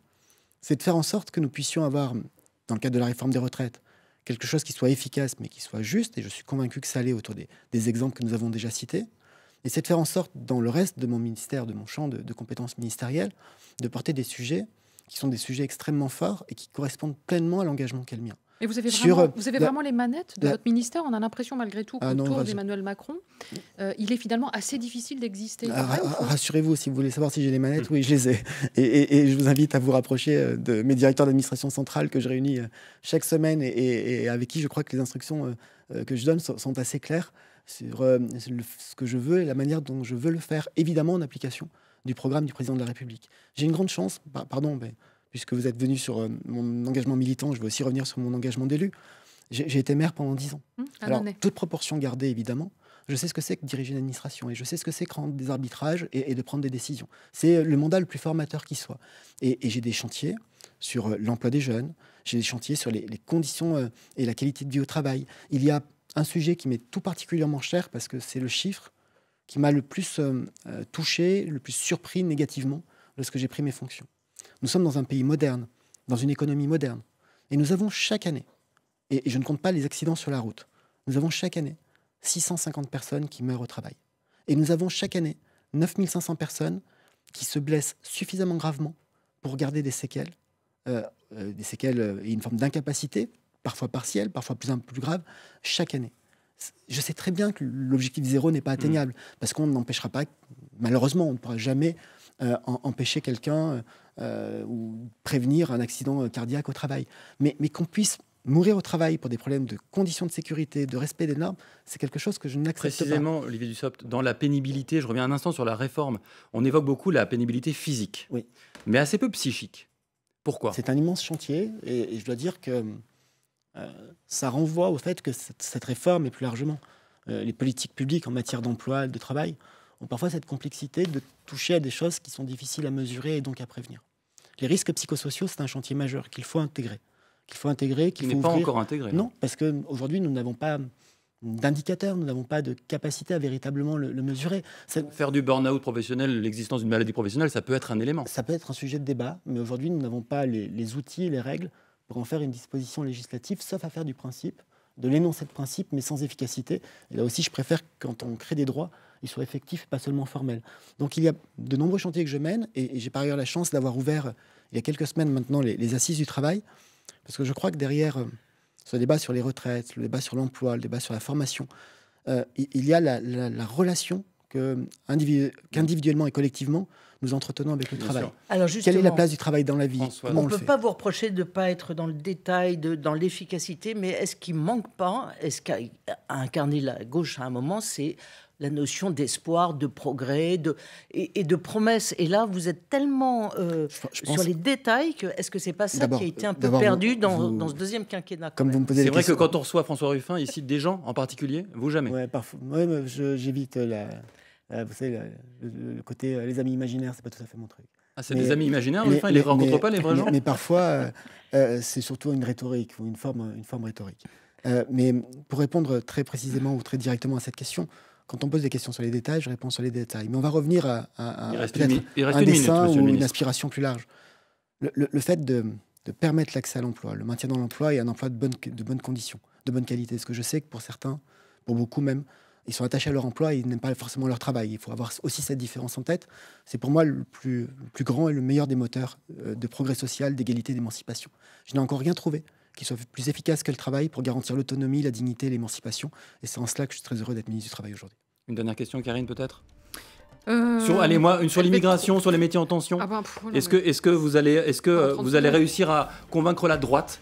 c'est de faire en sorte que nous puissions avoir, dans le cadre de la réforme des retraites, quelque chose qui soit efficace mais qui soit juste, et je suis convaincu que ça allait autour des exemples que nous avons déjà cités, et c'est de faire en sorte, dans le reste de mon ministère, de mon champ de, compétences ministérielles, de porter des sujets qui sont des sujets extrêmement forts et qui correspondent pleinement à l'engagement qu'est le mien. Et vous avez vraiment, euh, vous avez vraiment les manettes de votre ministère. On a l'impression malgré tout ah qu'autour d'Emmanuel Macron, euh, il est finalement assez difficile d'exister. Ah, rassurez-vous, si vous voulez savoir si j'ai les manettes, mm. oui, je les ai. *laughs* Et, je vous invite à vous rapprocher euh, de mes directeurs d'administration centrale que je réunis chaque semaine et, avec qui je crois que les instructions que je donne sont assez claires sur ce que je veux et la manière dont je veux le faire, évidemment en application du programme du président de la République. J'ai une grande chance, pardon, puisque vous êtes venu sur euh, mon engagement militant, je veux aussi revenir sur mon engagement d'élu. J'ai été maire pendant dix ans. Hum, Alors, toute proportion gardée, évidemment. Je sais ce que c'est que diriger une administration et je sais ce que c'est que rendre des arbitrages et, de prendre des décisions. C'est le mandat le plus formateur qui soit. Et, j'ai des chantiers sur euh, l'emploi des jeunes, j'ai des chantiers sur les, conditions euh, et la qualité de vie au travail. Il y a un sujet qui m'est tout particulièrement cher parce que c'est le chiffre qui m'a le plus euh, euh, touché, le plus surpris négativement lorsque j'ai pris mes fonctions. Nous sommes dans un pays moderne, dans une économie moderne. Et nous avons chaque année, et, je ne compte pas les accidents sur la route, nous avons chaque année 650 personnes qui meurent au travail. Et nous avons chaque année 9500 personnes qui se blessent suffisamment gravement pour garder des séquelles, euh, des séquelles et une forme d'incapacité parfois partiel, parfois plus, plus grave, chaque année. Je sais très bien que l'objectif zéro n'est pas hmm. atteignable, parce qu'on n'empêchera pas, malheureusement, on ne pourra jamais euh, empêcher quelqu'un euh, ou prévenir un accident euh, cardiaque au travail. Mais, mais qu'on puisse mourir au travail pour des problèmes de conditions de sécurité, de respect des normes, c'est quelque chose que je n'accepte pas. Précisément, Olivier Dussopt, dans la pénibilité, je reviens un instant sur la réforme, on évoque beaucoup la pénibilité physique, oui. mais assez peu psychique. Pourquoi C'est un immense chantier et je dois dire que euh, ça renvoie au fait que cette, réforme et plus largement euh, les politiques publiques en matière d'emploi, de travail, ont parfois cette complexité de toucher à des choses qui sont difficiles à mesurer et donc à prévenir. Les risques psychosociaux, c'est un chantier majeur qu'il faut intégrer. Qu'il faut intégrer, qu'il n'est pas encore intégré. Non, parce qu'aujourd'hui, nous n'avons pas d'indicateurs, nous n'avons pas de capacité à véritablement le, mesurer. Faire du burn-out professionnel, l'existence d'une maladie professionnelle, ça peut être un élément. Ça peut être un sujet de débat, mais aujourd'hui, nous n'avons pas les outils, les règles en faire une disposition législative, sauf à faire du principe, de l'énoncer de principe, mais sans efficacité. Et là aussi, je préfère quand on crée des droits, ils soient effectifs pas seulement formels. Donc il y a de nombreux chantiers que je mène, et, j'ai par ailleurs la chance d'avoir ouvert il y a quelques semaines maintenant les, assises du travail, parce que je crois que derrière euh, ce débat sur les retraites, le débat sur l'emploi, le débat sur la formation, euh, il y a la, relation qu'individuellement et collectivement, nous entretenons avec le travail. Alors Quelle est la place du travail dans la vie On ne peut pas vous reprocher de ne pas être dans le détail, de, dans l'efficacité, mais est-ce qu'il manque pas, est-ce qu'à incarner la gauche à un moment, c'est la notion d'espoir, de progrès, de, et, de promesse. Et là, vous êtes tellement euh, sur les détails que est-ce que c'est pas ça qui a été un peu perdu dans, ce deuxième quinquennat Comme vous me posez C'est vrai que quand on reçoit François Ruffin, il cite des gens en particulier, vous jamais. Oui, parfois. j'évite la. Euh, vous savez, le, côté euh, les amis imaginaires, c'est pas tout à fait mon truc. Ah, c'est des amis imaginaires, mais, enfin, ils ne les rencontrent pas, les vrais gens. Mais parfois, euh, c'est surtout une rhétorique ou une forme, une forme rhétorique. mais pour répondre très précisément ou très directement à cette question, quand on pose des questions sur les détails, je réponds sur les détails. Mais on va revenir à, peut un dessin ou une aspiration plus large. Le, fait de, permettre l'accès à l'emploi, le maintien dans l'emploi et un emploi de, bonne, de bonnes conditions, de bonne qualité. Ce que je sais que pour certains, pour beaucoup même, ils sont attachés à leur emploi et ils n'aiment pas forcément leur travail. Il faut avoir aussi cette différence en tête. C'est pour moi le plus, plus, grand et le meilleur des moteurs euh, de progrès social, d'égalité, d'émancipation. Je n'ai encore rien trouvé qui soit plus efficace que le travail pour garantir l'autonomie, la dignité, l'émancipation. Et c'est en cela que je suis très heureux d'être ministre du Travail aujourd'hui. Une dernière question, Karine, peut-être euh, Sur, allez, moi, une sur l'immigration, sur les métiers en tension. Ah ben, est-ce que, est que vous allez, est-ce que ah, euh, vous allez réussir à convaincre la droite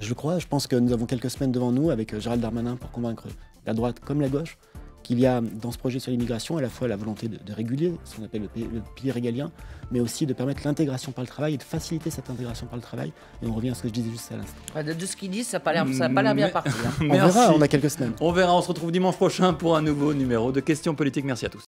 Je crois. Je pense que nous avons quelques semaines devant nous avec Gérald Darmanin pour convaincre la droite comme la gauche, qu'il y a dans ce projet sur l'immigration à la fois la volonté de, réguler ce qu'on appelle le, pilier régalien, mais aussi de permettre l'intégration par le travail et de faciliter cette intégration par le travail. Et on revient à ce que je disais juste à l'instant. de, ce qu'ils disent, ça n'a pas l'air bien parti. Hein. *laughs* on verra, on a quelques semaines. On verra, on se retrouve dimanche prochain pour un nouveau numéro de Questions politiques. Merci à tous.